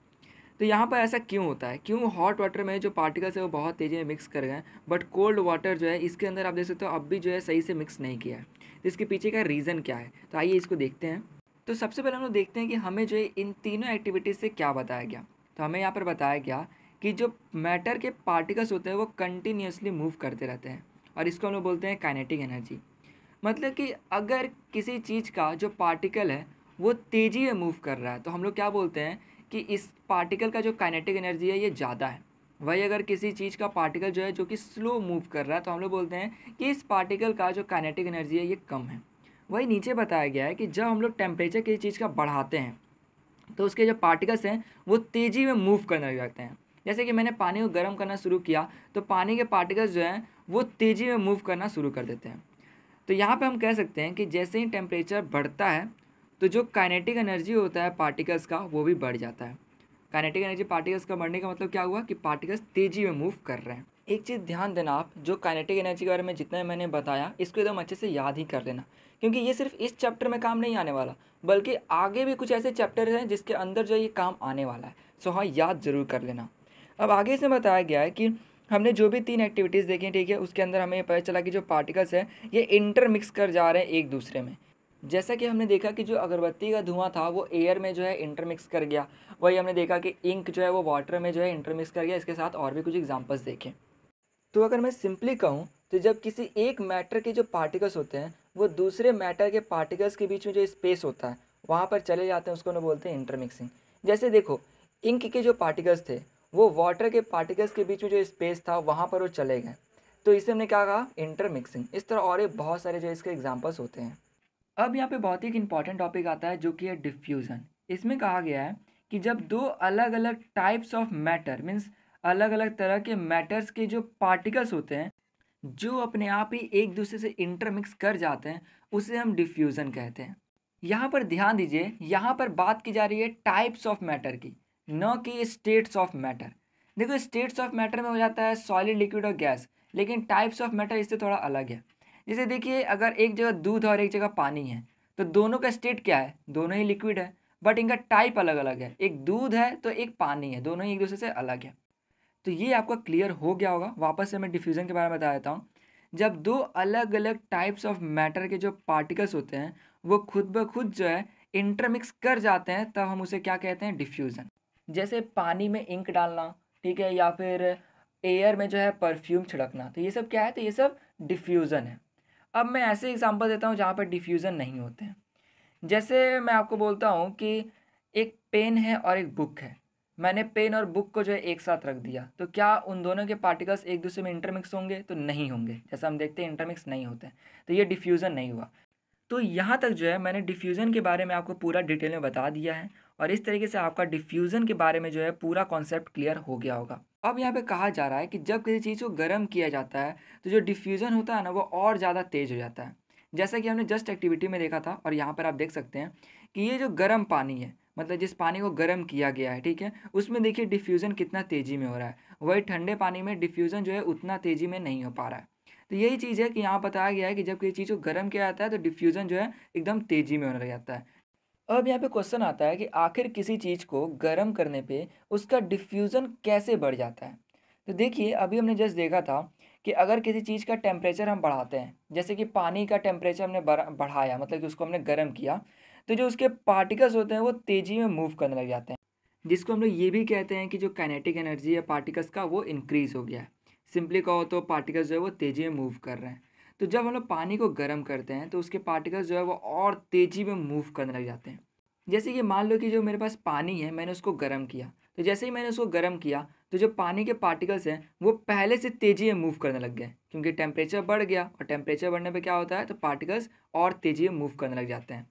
तो यहाँ पर ऐसा क्यों होता है क्यों हॉट वाटर में जो पार्टिकल्स है वो बहुत तेज़ी में मिक्स कर गए बट कोल्ड वाटर जो है इसके अंदर आप देख सकते हो अब भी जो है सही से मिक्स नहीं किया है तो इसके पीछे का रीज़न क्या है तो आइए इसको देखते हैं तो सबसे पहले हम लोग देखते हैं कि हमें जो है इन तीनों एक्टिविटीज़ से क्या बताया गया तो हमें यहाँ पर बताया गया कि जो मैटर के पार्टिकल्स होते हैं वो कंटिन्यूसली मूव करते रहते हैं और इसको हम लोग बोलते हैं काइनेटिक एनर्जी मतलब कि अगर किसी चीज़ का जो पार्टिकल है वो तेज़ी में मूव कर रहा है तो हम लोग क्या बोलते हैं कि इस पार्टिकल का जो काइनेटिक एनर्जी है ये ज़्यादा है वही अगर किसी चीज़ का पार्टिकल जो है जो कि स्लो मूव कर रहा है तो हम लोग बोलते हैं कि इस पार्टिकल का जो काइनेटिक एनर्जी है ये कम है वही नीचे बताया गया है कि जब हम लोग टेम्परेचर किसी चीज़ का बढ़ाते हैं तो उसके जो पार्टिकल्स हैं वो तेज़ी में मूव करने लग जाते हैं जैसे कि मैंने पानी को गर्म करना शुरू किया तो पानी के पार्टिकल्स जो हैं वो तेज़ी में मूव करना शुरू कर देते हैं तो यहाँ पे हम कह सकते हैं कि जैसे ही टेम्परेचर बढ़ता है तो जो काइनेटिक एनर्जी होता है पार्टिकल्स का वो भी बढ़ जाता है काइनेटिक एनर्जी पार्टिकल्स का बढ़ने का मतलब क्या हुआ कि पार्टिकल्स तेज़ी में मूव कर रहे हैं एक चीज़ ध्यान देना आप जो काइनेटिक एनर्जी के बारे में जितना मैंने बताया इसको एकदम अच्छे से याद ही कर लेना क्योंकि ये सिर्फ इस चैप्टर में काम नहीं आने वाला बल्कि आगे भी कुछ ऐसे चैप्टर हैं जिसके अंदर जो ये काम आने वाला है सो हाँ याद ज़रूर कर लेना अब आगे इसमें बताया गया है कि हमने जो भी तीन एक्टिविटीज़ देखी हैं ठीक है उसके अंदर हमें पता चला कि जो पार्टिकल्स हैं ये इंटरमिक्स कर जा रहे हैं एक दूसरे में जैसा कि हमने देखा कि जो अगरबत्ती का धुआं था वो एयर में जो है इंटरमिक्स कर गया वही हमने देखा कि इंक जो है वो वाटर में जो है इंटरमिक्स कर गया इसके साथ और भी कुछ एग्जाम्पल्स देखें तो अगर मैं सिंपली कहूँ तो जब किसी एक मैटर के जो पार्टिकल्स होते हैं वो दूसरे मैटर के पार्टिकल्स के बीच में जो स्पेस होता है वहाँ पर चले जाते हैं उसको ना बोलते हैं इंटरमिक्सिंग जैसे देखो इंक के जो पार्टिकल्स थे वो वाटर के पार्टिकल्स के बीच में जो स्पेस था वहाँ पर वो चले गए तो इसे हमने क्या कहा इंटरमिक्सिंग इस तरह और बहुत सारे जो इसके एग्जाम्पल्स होते हैं अब यहाँ पे बहुत ही एक इम्पॉर्टेंट टॉपिक आता है जो कि है डिफ्यूज़न इसमें कहा गया है कि जब दो अलग अलग टाइप्स ऑफ मैटर मीन्स अलग अलग तरह के मैटर्स के जो पार्टिकल्स होते हैं जो अपने आप ही एक दूसरे से इंटरमिक्स कर जाते हैं उसे हम डिफ्यूज़न कहते हैं यहाँ पर ध्यान दीजिए यहाँ पर बात की जा रही है टाइप्स ऑफ मैटर की न कि स्टेट्स ऑफ मैटर देखो स्टेट्स ऑफ मैटर में हो जाता है सॉलिड लिक्विड और गैस लेकिन टाइप्स ऑफ मैटर इससे थोड़ा अलग है जैसे देखिए अगर एक जगह दूध और एक जगह पानी है तो दोनों का स्टेट क्या है दोनों ही लिक्विड है बट इनका टाइप अलग अलग है एक दूध है तो एक पानी है दोनों ही एक दूसरे से अलग है तो ये आपका क्लियर हो गया होगा वापस से मैं डिफ्यूज़न के बारे में बता देता हूँ जब दो अलग अलग टाइप्स ऑफ मैटर के जो पार्टिकल्स होते हैं वो खुद ब खुद जो है इंटरमिक्स कर जाते हैं तब हम उसे क्या कहते हैं डिफ्यूज़न जैसे पानी में इंक डालना ठीक है या फिर एयर में जो है परफ्यूम छिड़कना तो ये सब क्या है तो ये सब डिफ्यूज़न है अब मैं ऐसे एग्जाम्पल देता हूँ जहाँ पर डिफ्यूज़न नहीं होते हैं जैसे मैं आपको बोलता हूँ कि एक पेन है और एक बुक है मैंने पेन और बुक को जो है एक साथ रख दिया तो क्या उन दोनों के पार्टिकल्स एक दूसरे में इंटरमिक्स होंगे तो नहीं होंगे जैसा हम देखते हैं इंटरमिक्स नहीं होते तो ये डिफ्यूज़न नहीं हुआ तो यहाँ तक जो है मैंने डिफ्यूज़न के बारे में आपको पूरा डिटेल में बता दिया है और इस तरीके से आपका डिफ्यूज़न के बारे में जो है पूरा कॉन्सेप्ट क्लियर हो गया होगा अब यहाँ पे कहा जा रहा है कि जब किसी चीज़ को गर्म किया जाता है तो जो डिफ्यूज़न होता है ना वो और ज़्यादा तेज़ हो जाता है जैसा कि हमने जस्ट एक्टिविटी में देखा था और यहाँ पर आप देख सकते हैं कि ये जो गर्म पानी है मतलब जिस पानी को गर्म किया गया है ठीक है उसमें देखिए डिफ्यूज़न कितना तेज़ी में हो रहा है वही ठंडे पानी में डिफ्यूज़न जो है उतना तेज़ी में नहीं हो पा रहा है तो यही चीज़ है कि यहाँ बताया गया है कि जब किसी चीज़ को गर्म किया जाता है तो डिफ्यूज़न जो है एकदम तेज़ी में होने लग जाता है अब यहाँ पे क्वेश्चन आता है कि आखिर किसी चीज़ को गर्म करने पे उसका डिफ्यूज़न कैसे बढ़ जाता है तो देखिए अभी हमने जस्ट देखा था कि अगर किसी चीज़ का टेम्परेचर हम बढ़ाते हैं जैसे कि पानी का टेम्परेचर हमने बढ़ाया मतलब कि उसको हमने गर्म किया तो जो उसके पार्टिकल्स होते हैं वो तेज़ी में मूव करने लग जाते हैं जिसको हम लोग ये भी कहते हैं कि जो काइनेटिक एनर्जी है पार्टिकल्स का वो इंक्रीज़ हो गया है सिंपली कहो तो पार्टिकल्स जो है वो तेज़ी में मूव कर रहे हैं तो जब हम लोग पानी को गर्म करते हैं तो उसके पार्टिकल्स जो है वो और तेज़ी में मूव करने लग जाते हैं जैसे कि मान लो कि जो मेरे पास पानी है मैंने उसको गर्म किया तो जैसे ही मैंने उसको गर्म किया तो जो पानी के पार्टिकल्स हैं वो पहले से तेज़ी में मूव करने लग गए क्योंकि टेम्परेचर बढ़ गया और टेम्परेचर बढ़ने पर क्या होता है तो पार्टिकल्स और तेज़ी में मूव करने लग जाते हैं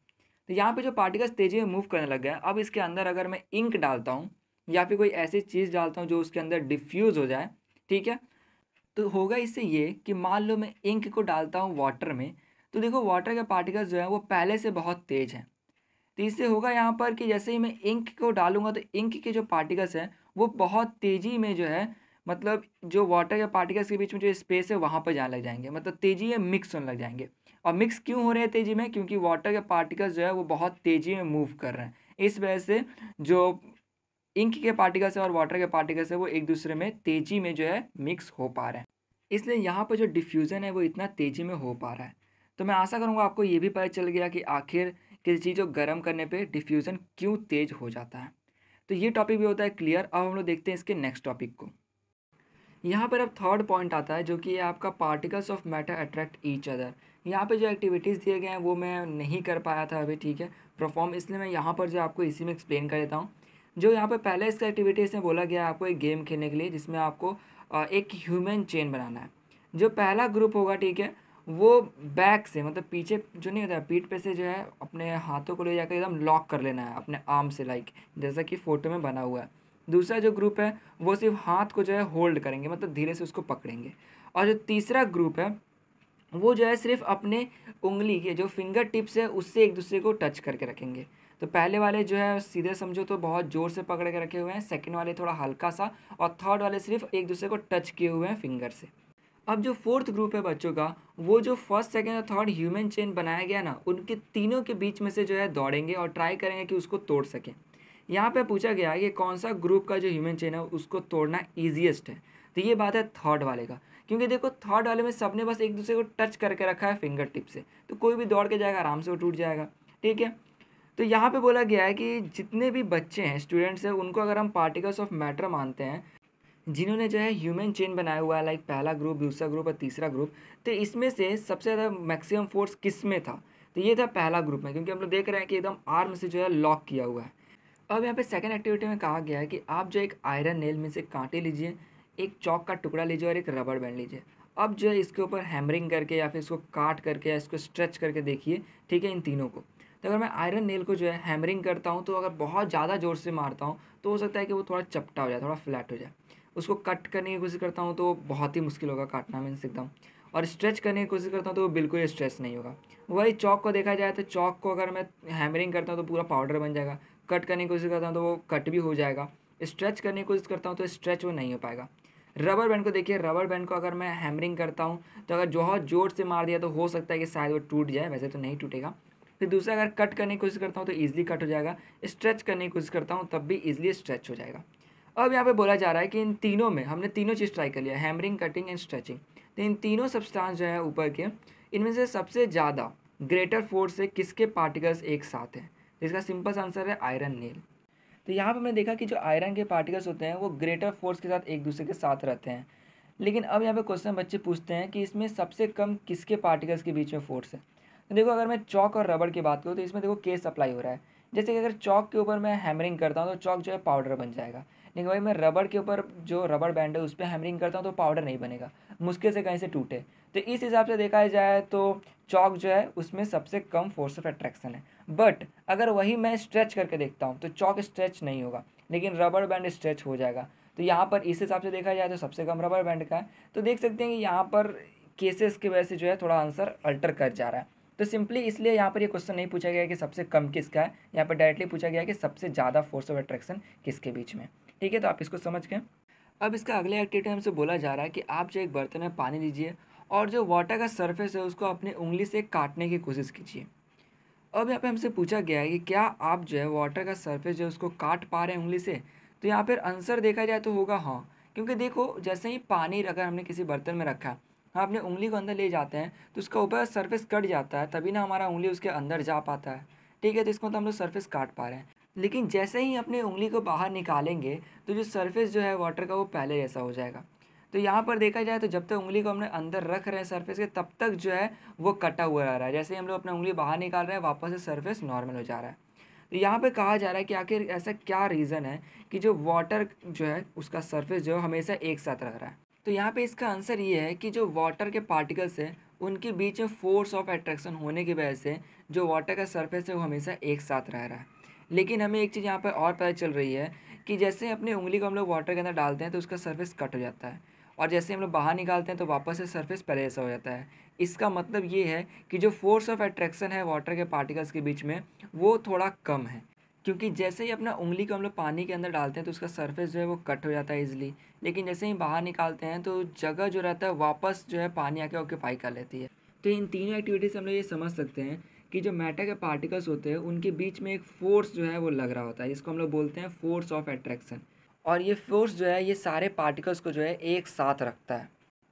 तो यहाँ पर जो पार्टिकल्स तेज़ी में मूव करने लग गए अब इसके अंदर अगर मैं इंक डालता हूँ या फिर कोई ऐसी चीज़ डालता हूँ जो उसके अंदर डिफ्यूज़ हो जाए ठीक है तो होगा इससे ये कि मान लो मैं इंक को डालता हूँ वाटर में तो देखो वाटर के पार्टिकल्स जो हैं वो पहले से बहुत तेज़ हैं तो इससे होगा यहाँ पर कि जैसे ही मैं इंक को डालूंगा तो इंक के जो पार्टिकल्स हैं वो बहुत तेज़ी में जो है मतलब जो वाटर के पार्टिकल्स के बीच में जो स्पेस है वहाँ पर जाने लग जाएंगे मतलब तेज़ी में मिक्स होने लग जाएंगे और मिक्स क्यों हो रहे हैं तेज़ी में क्योंकि वाटर के पार्टिकल्स जो है वो बहुत तेज़ी में मूव कर रहे हैं इस वजह से जो इंक के पार्टिकल्स से और वाटर के पार्टिकल्स से वो एक दूसरे में तेजी में जो है मिक्स हो पा रहे हैं इसलिए यहाँ पर जो डिफ्यूज़न है वो इतना तेज़ी में हो पा रहा है तो मैं आशा करूँगा आपको ये भी पता चल गया कि आखिर किसी चीज़ को गर्म करने पर डिफ्यूज़न क्यों तेज़ हो जाता है तो ये टॉपिक भी होता है क्लियर अब हम लोग देखते हैं इसके नेक्स्ट टॉपिक को यहाँ पर अब थर्ड पॉइंट आता है जो कि आपका particles of matter attract each other यहाँ पे जो एक्टिविटीज़ दिए गए हैं वो मैं नहीं कर पाया था अभी ठीक है परफॉर्म इसलिए मैं यहाँ पर जो आपको इसी में एक्सप्लेन कर देता हूँ जो यहाँ पर पहले इसका एक्टिविटीज़ में बोला गया आपको एक गेम खेलने के लिए जिसमें आपको एक ह्यूमन चेन बनाना है जो पहला ग्रुप होगा ठीक है वो बैक से मतलब पीछे जो नहीं होता पीठ पे से जो है अपने हाथों को ले जाकर एकदम लॉक कर लेना है अपने आर्म से लाइक जैसा कि फ़ोटो में बना हुआ है दूसरा जो ग्रुप है वो सिर्फ हाथ को जो है होल्ड करेंगे मतलब धीरे से उसको पकड़ेंगे और जो तीसरा ग्रुप है वो जो है सिर्फ अपने उंगली के जो फिंगर टिप्स है उससे एक दूसरे को टच करके रखेंगे तो पहले वाले जो है सीधे समझो तो बहुत ज़ोर से पकड़ के रखे हुए हैं सेकेंड वाले थोड़ा हल्का सा और थर्ड वाले सिर्फ एक दूसरे को टच किए हुए हैं फिंगर से अब जो फोर्थ ग्रुप है बच्चों का वो जो फर्स्ट सेकेंड और थर्ड ह्यूमन चेन बनाया गया ना उनके तीनों के बीच में से जो है दौड़ेंगे और ट्राई करेंगे कि उसको तोड़ सकें यहाँ पे पूछा गया है कि कौन सा ग्रुप का जो ह्यूमन चेन है उसको तोड़ना ईजिएस्ट है तो ये बात है थर्ड वाले का क्योंकि देखो थर्ड वाले में सबने बस एक दूसरे को टच करके रखा है फिंगर टिप से तो कोई भी दौड़ के जाएगा आराम से वो टूट जाएगा ठीक है तो यहाँ पे बोला गया है कि जितने भी बच्चे हैं स्टूडेंट्स हैं उनको अगर हम पार्टिकल्स ऑफ मैटर मानते हैं जिन्होंने जो है ह्यूमन चेन बनाया हुआ है लाइक पहला ग्रुप दूसरा ग्रुप और तीसरा ग्रुप तो इसमें से सबसे ज़्यादा मैक्सिमम फोर्स किस में था तो ये था पहला ग्रुप में क्योंकि हम लोग देख रहे हैं कि एकदम आर्म से जो है लॉक किया हुआ है अब यहाँ पे सेकेंड एक्टिविटी में कहा गया है कि आप जो एक आयरन नेल में से कांटे लीजिए एक चौक का टुकड़ा लीजिए और एक रबड़ बैंड लीजिए अब जो है इसके ऊपर हैमरिंग करके या फिर इसको काट करके या इसको स्ट्रेच करके देखिए ठीक है इन तीनों को तो अगर मैं आयरन नेल को जो है हैमरिंग करता हूँ तो अगर बहुत ज़्यादा ज़ोर से मारता हूँ तो हो सकता है कि वो थोड़ा चपटा हो जाए थोड़ा फ्लैट हो जाए उसको कट करने की कोशिश करता हूँ तो बहुत ही मुश्किल होगा काटना मीन्स एकदम और स्ट्रेच करने की कोशिश करता हूँ तो वो बिल्कुल स्ट्रेच नहीं होगा वही चौक को देखा जाए तो चौक को अगर मैं हैमरिंग करता हूँ तो पूरा पाउडर बन जाएगा कट करने की कोशिश करता हूँ तो वो कट भी हो जाएगा स्ट्रेच करने की कोशिश करता हूँ तो स्ट्रेच वो नहीं हो पाएगा रबर बैंड को देखिए रबर बैंड को अगर मैं हैमरिंग करता हूँ तो अगर बहुत जोर से मार दिया तो हो सकता है कि शायद वो टूट जाए वैसे तो नहीं टूटेगा फिर दूसरा अगर कट करने की कोशिश करता हूँ तो ईजिली कट हो जाएगा स्ट्रेच करने की कोशिश करता हूँ तब भी ईजिली स्ट्रेच हो जाएगा अब यहाँ पे बोला जा रहा है कि इन तीनों में हमने तीनों चीज़ ट्राई कर लिया हैमरिंग कटिंग एंड स्ट्रेचिंग तो इन तीनों सब्सटेंस जो है ऊपर के इनमें से सबसे ज़्यादा ग्रेटर फोर्स से किसके पार्टिकल्स एक साथ हैं तो इसका सिंपल आंसर है आयरन नेल तो यहाँ पर हमने देखा कि जो आयरन के पार्टिकल्स होते हैं वो ग्रेटर फोर्स के साथ एक दूसरे के साथ रहते हैं लेकिन अब यहाँ पर क्वेश्चन बच्चे पूछते हैं कि इसमें सबसे कम किसके पार्टिकल्स के बीच में फोर्स है तो देखो अगर मैं चौक और रबड़ की बात करूँ तो इसमें देखो केस अप्लाई हो रहा है जैसे कि अगर चौक के ऊपर मैं हैमरिंग करता हूँ तो चौक जो है पाउडर बन जाएगा लेकिन भाई मैं रबड़ के ऊपर जो रबड़ बैंड है उस पर हैमरिंग करता हूँ तो पाउडर नहीं बनेगा मुश्किल से कहीं से टूटे तो इस हिसाब से देखा जाए तो चौक जो है उसमें सबसे कम फोर्स ऑफ अट्रैक्शन है बट अगर वही मैं स्ट्रेच करके देखता हूँ तो चौक स्ट्रेच नहीं होगा लेकिन रबड़ बैंड स्ट्रेच हो जाएगा तो यहाँ पर इस हिसाब से देखा जाए तो सबसे कम रबड़ बैंड का है तो देख सकते हैं कि यहाँ पर केसेस की वजह से जो है थोड़ा आंसर अल्टर कर जा रहा है तो सिंपली इसलिए यहाँ पर ये क्वेश्चन नहीं पूछा गया कि सबसे कम किसका है यहाँ पर डायरेक्टली पूछा गया कि सबसे ज़्यादा फोर्स ऑफ अट्रैक्शन किसके बीच में ठीक है तो आप इसको समझ गए अब इसका अगले एक्टिविटी हमसे बोला जा रहा है कि आप जो एक बर्तन में पानी लीजिए और जो वाटर का सरफेस है उसको अपने उंगली से काटने की कोशिश कीजिए अब यहाँ पे हमसे पूछा गया है कि क्या आप जो है वाटर का सरफेस जो है उसको काट पा रहे हैं उंगली से तो यहाँ पर आंसर देखा जाए तो होगा हाँ क्योंकि देखो जैसे ही पानी अगर हमने किसी बर्तन में रखा हम अपने उंगली को अंदर ले जाते हैं तो उसका ऊपर सर्फेस कट जाता है तभी ना हमारा उंगली उसके अंदर जा पाता है ठीक है तो इसको तो हम लोग सर्फेस काट पा रहे हैं लेकिन जैसे ही अपनी उंगली को बाहर निकालेंगे तो जो सर्फेस जो है वाटर का वो पहले जैसा हो जाएगा तो यहाँ पर देखा जाए तो जब तक उंगली को हमने अंदर रख रहे हैं सरफेस के तब तक जो है वो कटा हुआ रह रहा है जैसे ही हम लोग अपना उंगली बाहर निकाल रहे हैं वापस से सरफेस नॉर्मल हो जा रहा है तो यहाँ पर कहा जा रहा है कि आखिर ऐसा क्या रीज़न है कि जो वाटर जो है उसका सरफेस जो है हमेशा एक साथ रह रहा है तो यहाँ पे इसका आंसर ये है कि जो वाटर के पार्टिकल्स हैं उनके बीच में फोर्स ऑफ एट्रैक्शन होने की वजह से जो वाटर का सरफेस है वो हमेशा एक साथ रह रहा है लेकिन हमें एक चीज़ यहाँ पर और पता चल रही है कि जैसे अपने उंगली को हम लोग वाटर के अंदर डालते हैं तो उसका सर्फेस कट हो जाता है और जैसे हम लोग बाहर निकालते हैं तो वापस से सर्फेस पहले ऐसा हो जाता है इसका मतलब ये है कि जो फोर्स ऑफ एट्रैक्शन है वाटर के पार्टिकल्स के बीच में वो थोड़ा कम है क्योंकि जैसे ही अपना उंगली को हम लोग पानी के अंदर डालते हैं तो उसका सरफेस जो है वो कट हो जाता है इजिली लेकिन जैसे ही बाहर निकालते हैं तो जगह जो रहता है वापस जो है पानी आके ऑक्यूपाई कर लेती है तो इन तीनों एक्टिविटी से हम लोग ये समझ सकते हैं कि जो मैटर के पार्टिकल्स होते हैं उनके बीच में एक फोर्स जो है वो लग रहा होता है जिसको हम लोग बोलते हैं फोर्स ऑफ एट्रैक्शन और ये फोर्स जो है ये सारे पार्टिकल्स को जो है एक साथ रखता है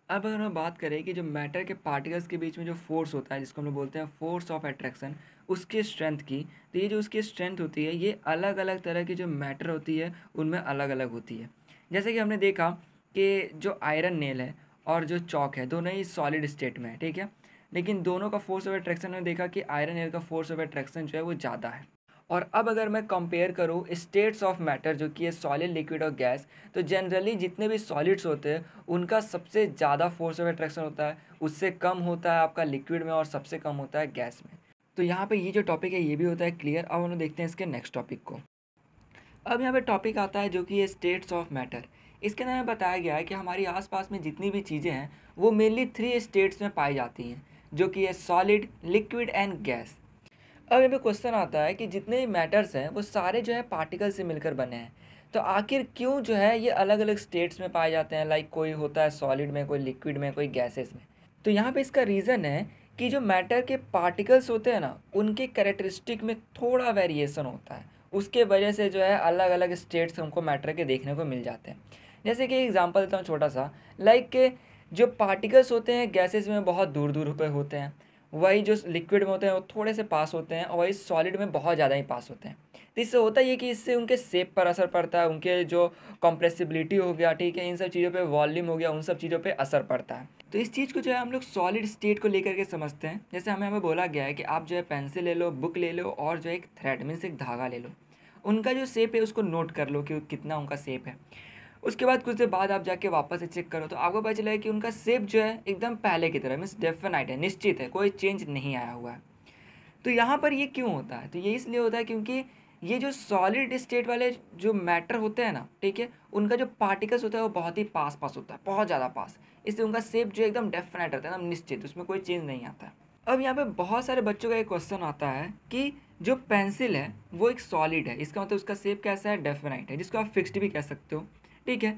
अब अगर हम बात करें कि जो मैटर के पार्टिकल्स के बीच में जो फोर्स होता है जिसको हम लोग बोलते हैं फोर्स ऑफ एट्रैक्शन उसके स्ट्रेंथ की तो ये जो उसकी स्ट्रेंथ होती है ये अलग अलग तरह की जो मैटर होती है उनमें अलग अलग होती है जैसे कि हमने देखा कि जो आयरन नेल है और जो चौक है दोनों ही सॉलिड स्टेट में है ठीक है लेकिन दोनों का फोर्स ऑफ अट्रैक्शन ने देखा कि आयरन नेल का फोर्स ऑफ अट्रैक्शन जो है वो ज़्यादा है और अब अगर मैं कंपेयर करूँ स्टेट्स ऑफ मैटर जो कि है सॉलिड लिक्विड और गैस तो जनरली जितने भी सॉलिड्स होते हैं उनका सबसे ज़्यादा फोर्स ऑफ अट्रैक्शन होता है उससे कम होता है आपका लिक्विड में और सबसे कम होता है गैस में तो यहाँ पे ये जो टॉपिक है ये भी होता है क्लियर अब हम देखते हैं इसके नेक्स्ट टॉपिक को अब यहाँ पे टॉपिक आता है जो कि ये स्टेट्स ऑफ मैटर इसके अंदर बताया गया है कि हमारी आसपास में जितनी भी चीज़ें हैं वो मेनली थ्री स्टेट्स में पाई जाती हैं जो कि है सॉलिड लिक्विड एंड गैस अब यहाँ पर क्वेश्चन आता है कि जितने भी मैटर्स हैं वो सारे जो है पार्टिकल से मिलकर बने हैं तो आखिर क्यों जो है ये अलग अलग स्टेट्स में पाए जाते हैं लाइक कोई होता है सॉलिड में कोई लिक्विड में कोई गैसेस में तो यहाँ पे इसका रीज़न है कि जो मैटर के पार्टिकल्स होते हैं ना उनके करेक्टरिस्टिक में थोड़ा वेरिएशन होता है उसके वजह से जो है अलग अलग स्टेट्स हमको मैटर के देखने को मिल जाते हैं जैसे कि एग्जांपल देता हूँ छोटा सा लाइक के जो पार्टिकल्स होते हैं गैसेस में बहुत दूर दूर पर होते हैं वही जो लिक्विड में होते हैं वो थोड़े से पास होते हैं और वही सॉलिड में बहुत ज़्यादा ही पास होते हैं तो इससे होता है ये कि इससे उनके सेप पर असर पड़ता है उनके जो कंप्रेसिबिलिटी हो गया ठीक है इन सब चीज़ों पे वॉल्यूम हो गया उन सब चीज़ों पे असर पड़ता है तो इस चीज़ को जो है हम लोग सॉलिड स्टेट को लेकर के समझते हैं जैसे हमें हमें बोला गया है कि आप जो है पेंसिल ले लो बुक ले लो और जो है एक थ्रेड मीन्स एक धागा ले लो उनका जो शेप है उसको नोट कर लो कि कितना उनका शेप है उसके बाद कुछ देर बाद आप जाके वापस से चेक करो तो आपको पता चला कि उनका शेप जो है एकदम पहले की तरह मीन्स डेफिनाइट है निश्चित है कोई चेंज नहीं आया हुआ है तो यहाँ पर ये क्यों होता है तो ये इसलिए होता है क्योंकि ये जो सॉलिड स्टेट वाले जो मैटर होते हैं ना ठीक है उनका जो पार्टिकल्स होता है वो बहुत ही पास पास होता है बहुत ज़्यादा पास इसलिए उनका सेप जो एकदम डेफिनेट रहता है एकदम निश्चित उसमें कोई चेंज नहीं आता है अब यहाँ पे बहुत सारे बच्चों का एक क्वेश्चन आता है कि जो पेंसिल है वो एक सॉलिड है इसका मतलब उसका सेप कैसा है डेफिनाइट है जिसको आप फिक्स्ड भी कह सकते हो ठीक है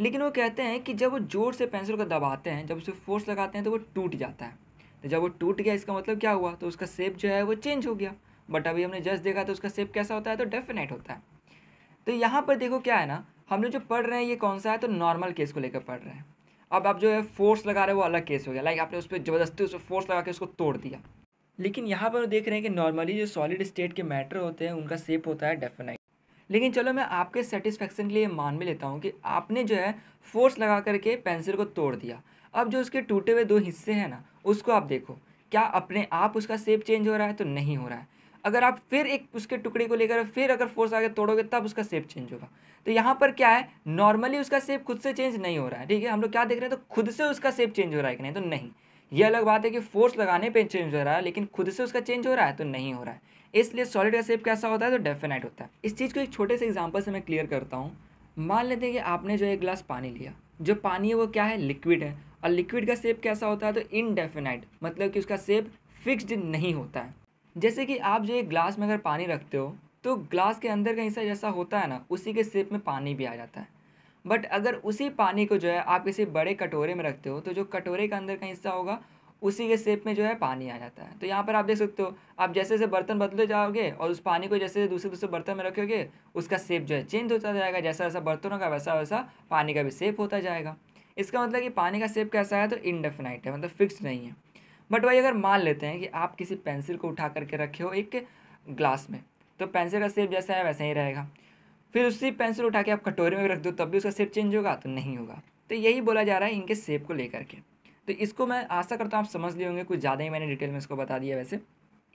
लेकिन वो कहते हैं कि जब वो जोर से पेंसिल को दबाते हैं जब उसे फोर्स लगाते हैं तो वो टूट जाता है तो जब वो टूट गया इसका मतलब क्या हुआ तो उसका सेप जो है वो चेंज हो गया बट अभी हमने जस्ट देखा तो उसका सेप कैसा होता है तो डेफिनेट होता है तो यहाँ पर देखो क्या है ना हम लोग जो पढ़ रहे हैं ये कौन सा है तो नॉर्मल केस को लेकर पढ़ रहे हैं अब आप जो है फोर्स लगा रहे हो वो अलग केस हो गया लाइक आपने उस पर ज़बरदस्ती उस पर फोर्स लगा के उसको तोड़ दिया लेकिन यहाँ पर देख रहे हैं कि नॉर्मली जो सॉलिड स्टेट के मैटर होते हैं उनका सेप होता है डेफिनाइट लेकिन चलो मैं आपके सेटिस्फेक्शन के लिए मान भी लेता हूँ कि आपने जो है फोर्स लगा करके पेंसिल को तोड़ दिया अब जो उसके टूटे हुए दो हिस्से हैं ना उसको आप देखो क्या अपने आप उसका सेप चेंज हो रहा है तो नहीं हो रहा है अगर आप फिर एक उसके टुकड़े को लेकर फिर अगर फोर्स आगे तोड़ोगे तब उसका सेप चेंज होगा तो यहाँ पर क्या है नॉर्मली उसका सेप खुद से चेंज नहीं हो रहा है ठीक है हम लोग क्या देख रहे हैं तो खुद से उसका सेप चेंज हो रहा है कि नहीं तो नहीं ये अलग बात है कि फोर्स लगाने पर चेंज हो रहा है लेकिन खुद से उसका चेंज हो रहा है तो नहीं हो रहा है इसलिए सॉलिड का शेप कैसा होता है तो डेफिनाइट होता है इस चीज़ को एक छोटे से एग्जाम्पल से मैं क्लियर करता हूँ मान लेते हैं कि आपने जो एक ग्लास पानी लिया जो पानी है वो क्या है लिक्विड है और लिक्विड का शेप कैसा होता है तो इनडेफिनाइट मतलब कि उसका सेप फिक्स्ड नहीं होता है जैसे कि आप जो एक ग्लास में अगर पानी रखते हो तो ग्लास के अंदर का हिस्सा जैसा होता है ना उसी के शेप में पानी भी आ जाता है बट अगर उसी पानी को जो है आप किसी बड़े कटोरे में रखते हो तो जो कटोरे के अंदर का हिस्सा होगा उसी के शेप में जो है पानी आ जाता है तो यहाँ पर आप देख सकते हो आप जैसे जैसे बर्तन बदले जाओगे और उस पानी को जैसे दूसरे दूसरे बर्तन में रखोगे उसका शेप जो है चेंज होता जाएगा जैसा जैसा बर्तन होगा वैसा वैसा पानी का भी शेप होता जाएगा इसका मतलब कि पानी का शेप कैसा है तो इनडेफिनाइट है मतलब फिक्स नहीं है बट भाई अगर मान लेते हैं कि आप किसी पेंसिल को उठा करके रखे हो एक ग्लास में तो पेंसिल का सेप जैसा है वैसा ही रहेगा फिर उसी पेंसिल उठा के आप कटोरे में रख दो तब भी उसका सेप चेंज होगा तो नहीं होगा तो यही बोला जा रहा है इनके सेप को लेकर के तो इसको मैं आशा करता हूँ आप समझ लिए होंगे कुछ ज़्यादा ही मैंने डिटेल में इसको बता दिया वैसे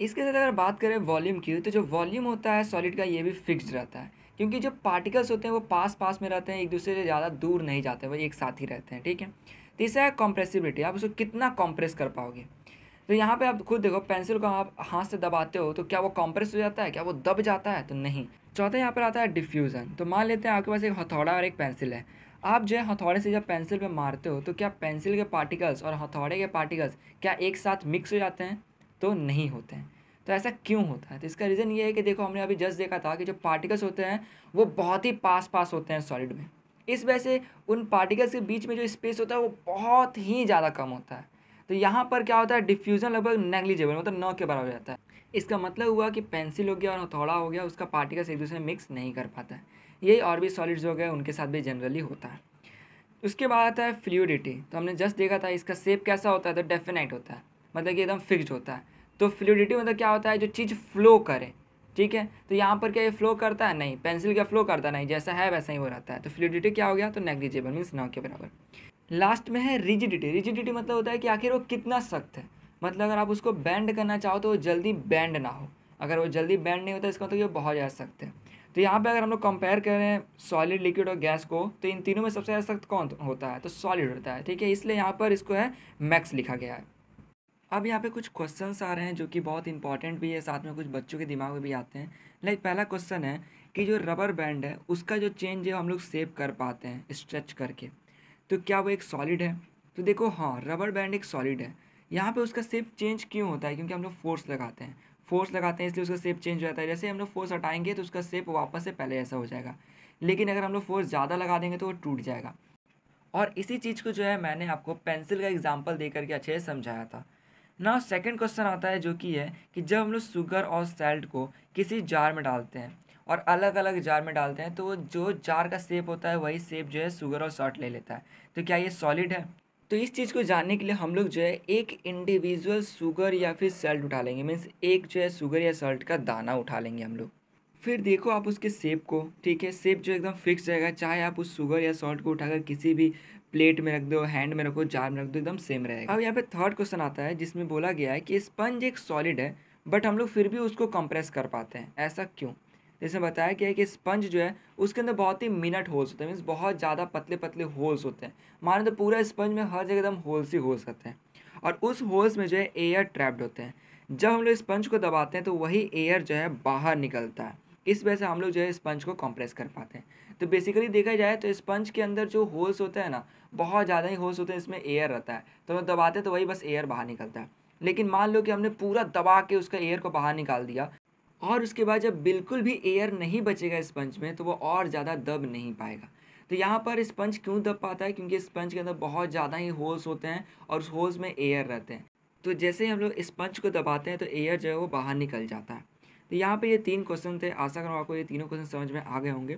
इसके साथ अगर बात करें वॉल्यूम की तो जो वॉल्यूम होता है सॉलिड का ये भी फिक्स रहता है क्योंकि जो पार्टिकल्स होते हैं वो पास पास में रहते हैं एक दूसरे से ज़्यादा दूर नहीं जाते वो एक साथ ही रहते हैं ठीक है तीसरा तो है कॉम्प्रेसिबिलिटी आप उसको कितना कॉम्प्रेस कर पाओगे तो यहाँ पे आप खुद देखो पेंसिल को आप हाथ से दबाते हो तो क्या वो कॉम्प्रेस हो जाता है क्या वो दब जाता है तो नहीं चौथा यहाँ पर आता है डिफ्यूज़न तो मान लेते हैं आपके पास एक हथौड़ा और एक पेंसिल है आप जो है हथौड़े से जब पेंसिल पे मारते हो तो क्या पेंसिल के पार्टिकल्स और हथौड़े के पार्टिकल्स क्या एक साथ मिक्स हो जाते हैं तो नहीं होते हैं तो ऐसा क्यों होता है तो इसका रीज़न ये है कि देखो हमने अभी जस्ट देखा था कि जो पार्टिकल्स होते हैं वो बहुत ही पास पास होते हैं सॉलिड में इस वजह से उन पार्टिकल्स के बीच में जो स्पेस होता है वो बहुत ही ज़्यादा कम होता है तो यहाँ पर क्या होता है डिफ्यूज़न लगभग नेग्लिजेबल मतलब नौ के बराबर रहता जाता है इसका मतलब हुआ कि पेंसिल हो गया और हथौड़ा हो गया उसका पार्टिकल्स एक दूसरे में मिक्स नहीं कर पाता है यही और भी सॉलिड्स हो गए उनके साथ भी जनरली होता है उसके बाद आता है फ्लूडिटी तो हमने जस्ट देखा था इसका सेप कैसा होता है तो डेफिनाइट होता है मतलब कि एकदम फिक्स्ड होता है तो फ्लूडिटी मतलब क्या होता है जो चीज़ फ्लो करे ठीक है तो यहाँ पर क्या ये फ्लो करता है नहीं पेंसिल क्या फ्लो करता नहीं जैसा है वैसा ही हो रहता है तो फ्लूडिटी क्या हो गया तो नेग्लिजिबल मीन्स नौ के बराबर लास्ट में है रिजिडिटी रिजिडिटी मतलब होता है कि आखिर वो कितना सख्त है मतलब अगर आप उसको बैंड करना चाहो तो वो जल्दी बैंड ना हो अगर वो जल्दी बैंड नहीं होता इसका मतलब तो ये बहुत ज़्यादा सख्त है तो यहाँ पे अगर हम लोग कंपेयर करें सॉलिड लिक्विड और गैस को तो इन तीनों में सबसे ज़्यादा सख्त कौन होता है तो सॉलिड होता है ठीक है इसलिए यहाँ पर इसको है मैक्स लिखा गया है अब यहाँ पे कुछ क्वेश्चंस आ रहे हैं जो कि बहुत इंपॉर्टेंट भी है साथ में कुछ बच्चों के दिमाग में भी आते हैं लाइक पहला क्वेश्चन है कि जो रबर बैंड है उसका जो चेंज है हम लोग सेव कर पाते हैं स्ट्रेच करके तो क्या वो एक सॉलिड है तो देखो हाँ रबर बैंड एक सॉलिड है यहाँ पे उसका सेप चेंज क्यों होता है क्योंकि हम लोग फोर्स लगाते हैं फोर्स लगाते हैं इसलिए उसका सेप चेंज हो जाता है जैसे हम लोग फोर्स हटाएंगे तो उसका सेप वापस से पहले ऐसा हो जाएगा लेकिन अगर हम लोग फोर्स ज़्यादा लगा देंगे तो वो टूट जाएगा और इसी चीज़ को जो है मैंने आपको पेंसिल का एग्जाम्पल दे करके अच्छे से समझाया था ना सेकेंड क्वेश्चन आता है जो कि है कि जब हम लोग शुगर और सेल्ट को किसी जार में डालते हैं और अलग अलग जार में डालते हैं तो जो जार का सेप होता है वही सेप जो है शुगर और सॉल्ट ले लेता है तो क्या ये सॉलिड है तो इस चीज़ को जानने के लिए हम लोग जो है एक इंडिविजुअल शुगर या फिर सॉल्ट उठा लेंगे मीन्स एक जो है शुगर या सॉल्ट का दाना उठा लेंगे हम लोग फिर देखो आप उसके सेप को ठीक है सेप जो एकदम फिक्स रहेगा चाहे आप उस शुगर या सॉल्ट को उठाकर किसी भी प्लेट में रख दो हैंड में रखो जार में रख दो एकदम सेम रहेगा अब यहाँ पे थर्ड क्वेश्चन आता है जिसमें बोला गया है कि स्पंज एक सॉलिड है बट हम लोग फिर भी उसको कंप्रेस कर पाते हैं ऐसा क्यों जैसे बताया गया है कि स्पंज जो है उसके अंदर बहुत ही मिनट होल्स होते हैं मीन्स बहुत ज़्यादा पतले पतले होल्स होते हैं मानो तो पूरा स्पंज में हर जगह एकदम होल्स ही होल्स होते हैं और उस होल्स में जो है एयर ट्रैप्ड होते हैं जब हम लोग स्पंज को दबाते हैं तो वही एयर जो है बाहर निकलता है इस वजह से हम लोग जो है स्पंज को कंप्रेस कर पाते हैं तो बेसिकली देखा जाए तो स्पंज के अंदर जो होल्स होते हैं ना बहुत ज़्यादा ही होल्स होते हैं इसमें एयर रहता है तो हम दबाते तो वही बस एयर बाहर निकलता है लेकिन मान लो कि हमने पूरा दबा के उसका एयर को बाहर निकाल दिया और उसके बाद जब बिल्कुल भी एयर नहीं बचेगा स्पंज में तो वो और ज़्यादा दब नहीं पाएगा तो यहाँ पर स्पंज क्यों दब पाता है क्योंकि स्पंज के अंदर बहुत ज़्यादा ही होल्स होते हैं और उस होल्स में एयर रहते हैं तो जैसे ही हम लोग स्पंज को दबाते हैं तो एयर जो है वो बाहर निकल जाता है तो यहाँ पर ये तीन क्वेश्चन थे आशा करूँ आपको ये तीनों क्वेश्चन समझ में आ गए होंगे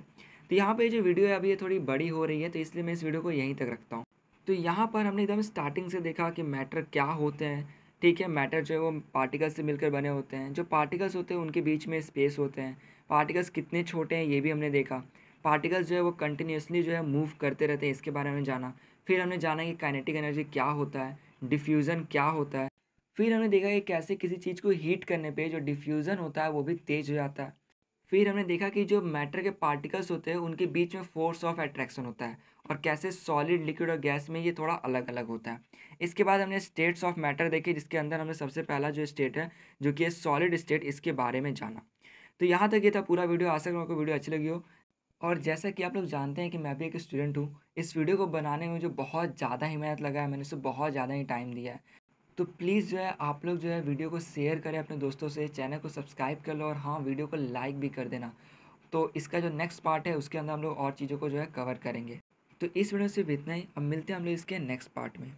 तो यहाँ ये जो वीडियो है अभी ये थोड़ी बड़ी हो रही है तो इसलिए मैं इस वीडियो को यहीं तक रखता हूँ तो यहाँ पर हमने एकदम स्टार्टिंग से देखा कि मैटर क्या होते हैं ठीक है मैटर जो है वो पार्टिकल से मिलकर बने होते हैं जो पार्टिकल्स होते हैं उनके बीच में स्पेस होते हैं पार्टिकल्स कितने छोटे हैं ये भी हमने देखा पार्टिकल्स जो है वो कंटिन्यूसली जो है मूव करते रहते हैं इसके बारे में जाना फिर हमने जाना कि काइनेटिक एनर्जी क्या होता है डिफ्यूज़न क्या होता है फिर हमने देखा कि कैसे किसी चीज़ को हीट करने पे जो डिफ्यूज़न होता है वो भी तेज हो जाता है फिर हमने देखा कि जो मैटर के पार्टिकल्स होते हैं उनके बीच में फोर्स ऑफ एट्रैक्शन होता है और कैसे सॉलिड लिक्विड और गैस में ये थोड़ा अलग अलग होता है इसके बाद हमने स्टेट्स ऑफ मैटर देखे जिसके अंदर हमने सबसे पहला जो स्टेट है जो कि है सॉलिड स्टेट इसके बारे में जाना तो यहाँ तक ये था पूरा वीडियो आशा करूँ आपको वीडियो अच्छी लगी हो और जैसा कि आप लोग जानते हैं कि मैं भी एक स्टूडेंट हूँ इस वीडियो को बनाने में जो बहुत ज़्यादा ही मेहनत लगा है मैंने उसे बहुत ज़्यादा ही टाइम दिया है तो प्लीज़ जो है आप लोग जो है वीडियो को शेयर करें अपने दोस्तों से चैनल को सब्सक्राइब कर लो और हाँ वीडियो को लाइक भी कर देना तो इसका जो नेक्स्ट पार्ट है उसके अंदर हम लोग और चीज़ों को जो है कवर करेंगे तो इस वीडियो से इतना ही अब मिलते हैं हम लोग इसके नेक्स्ट पार्ट में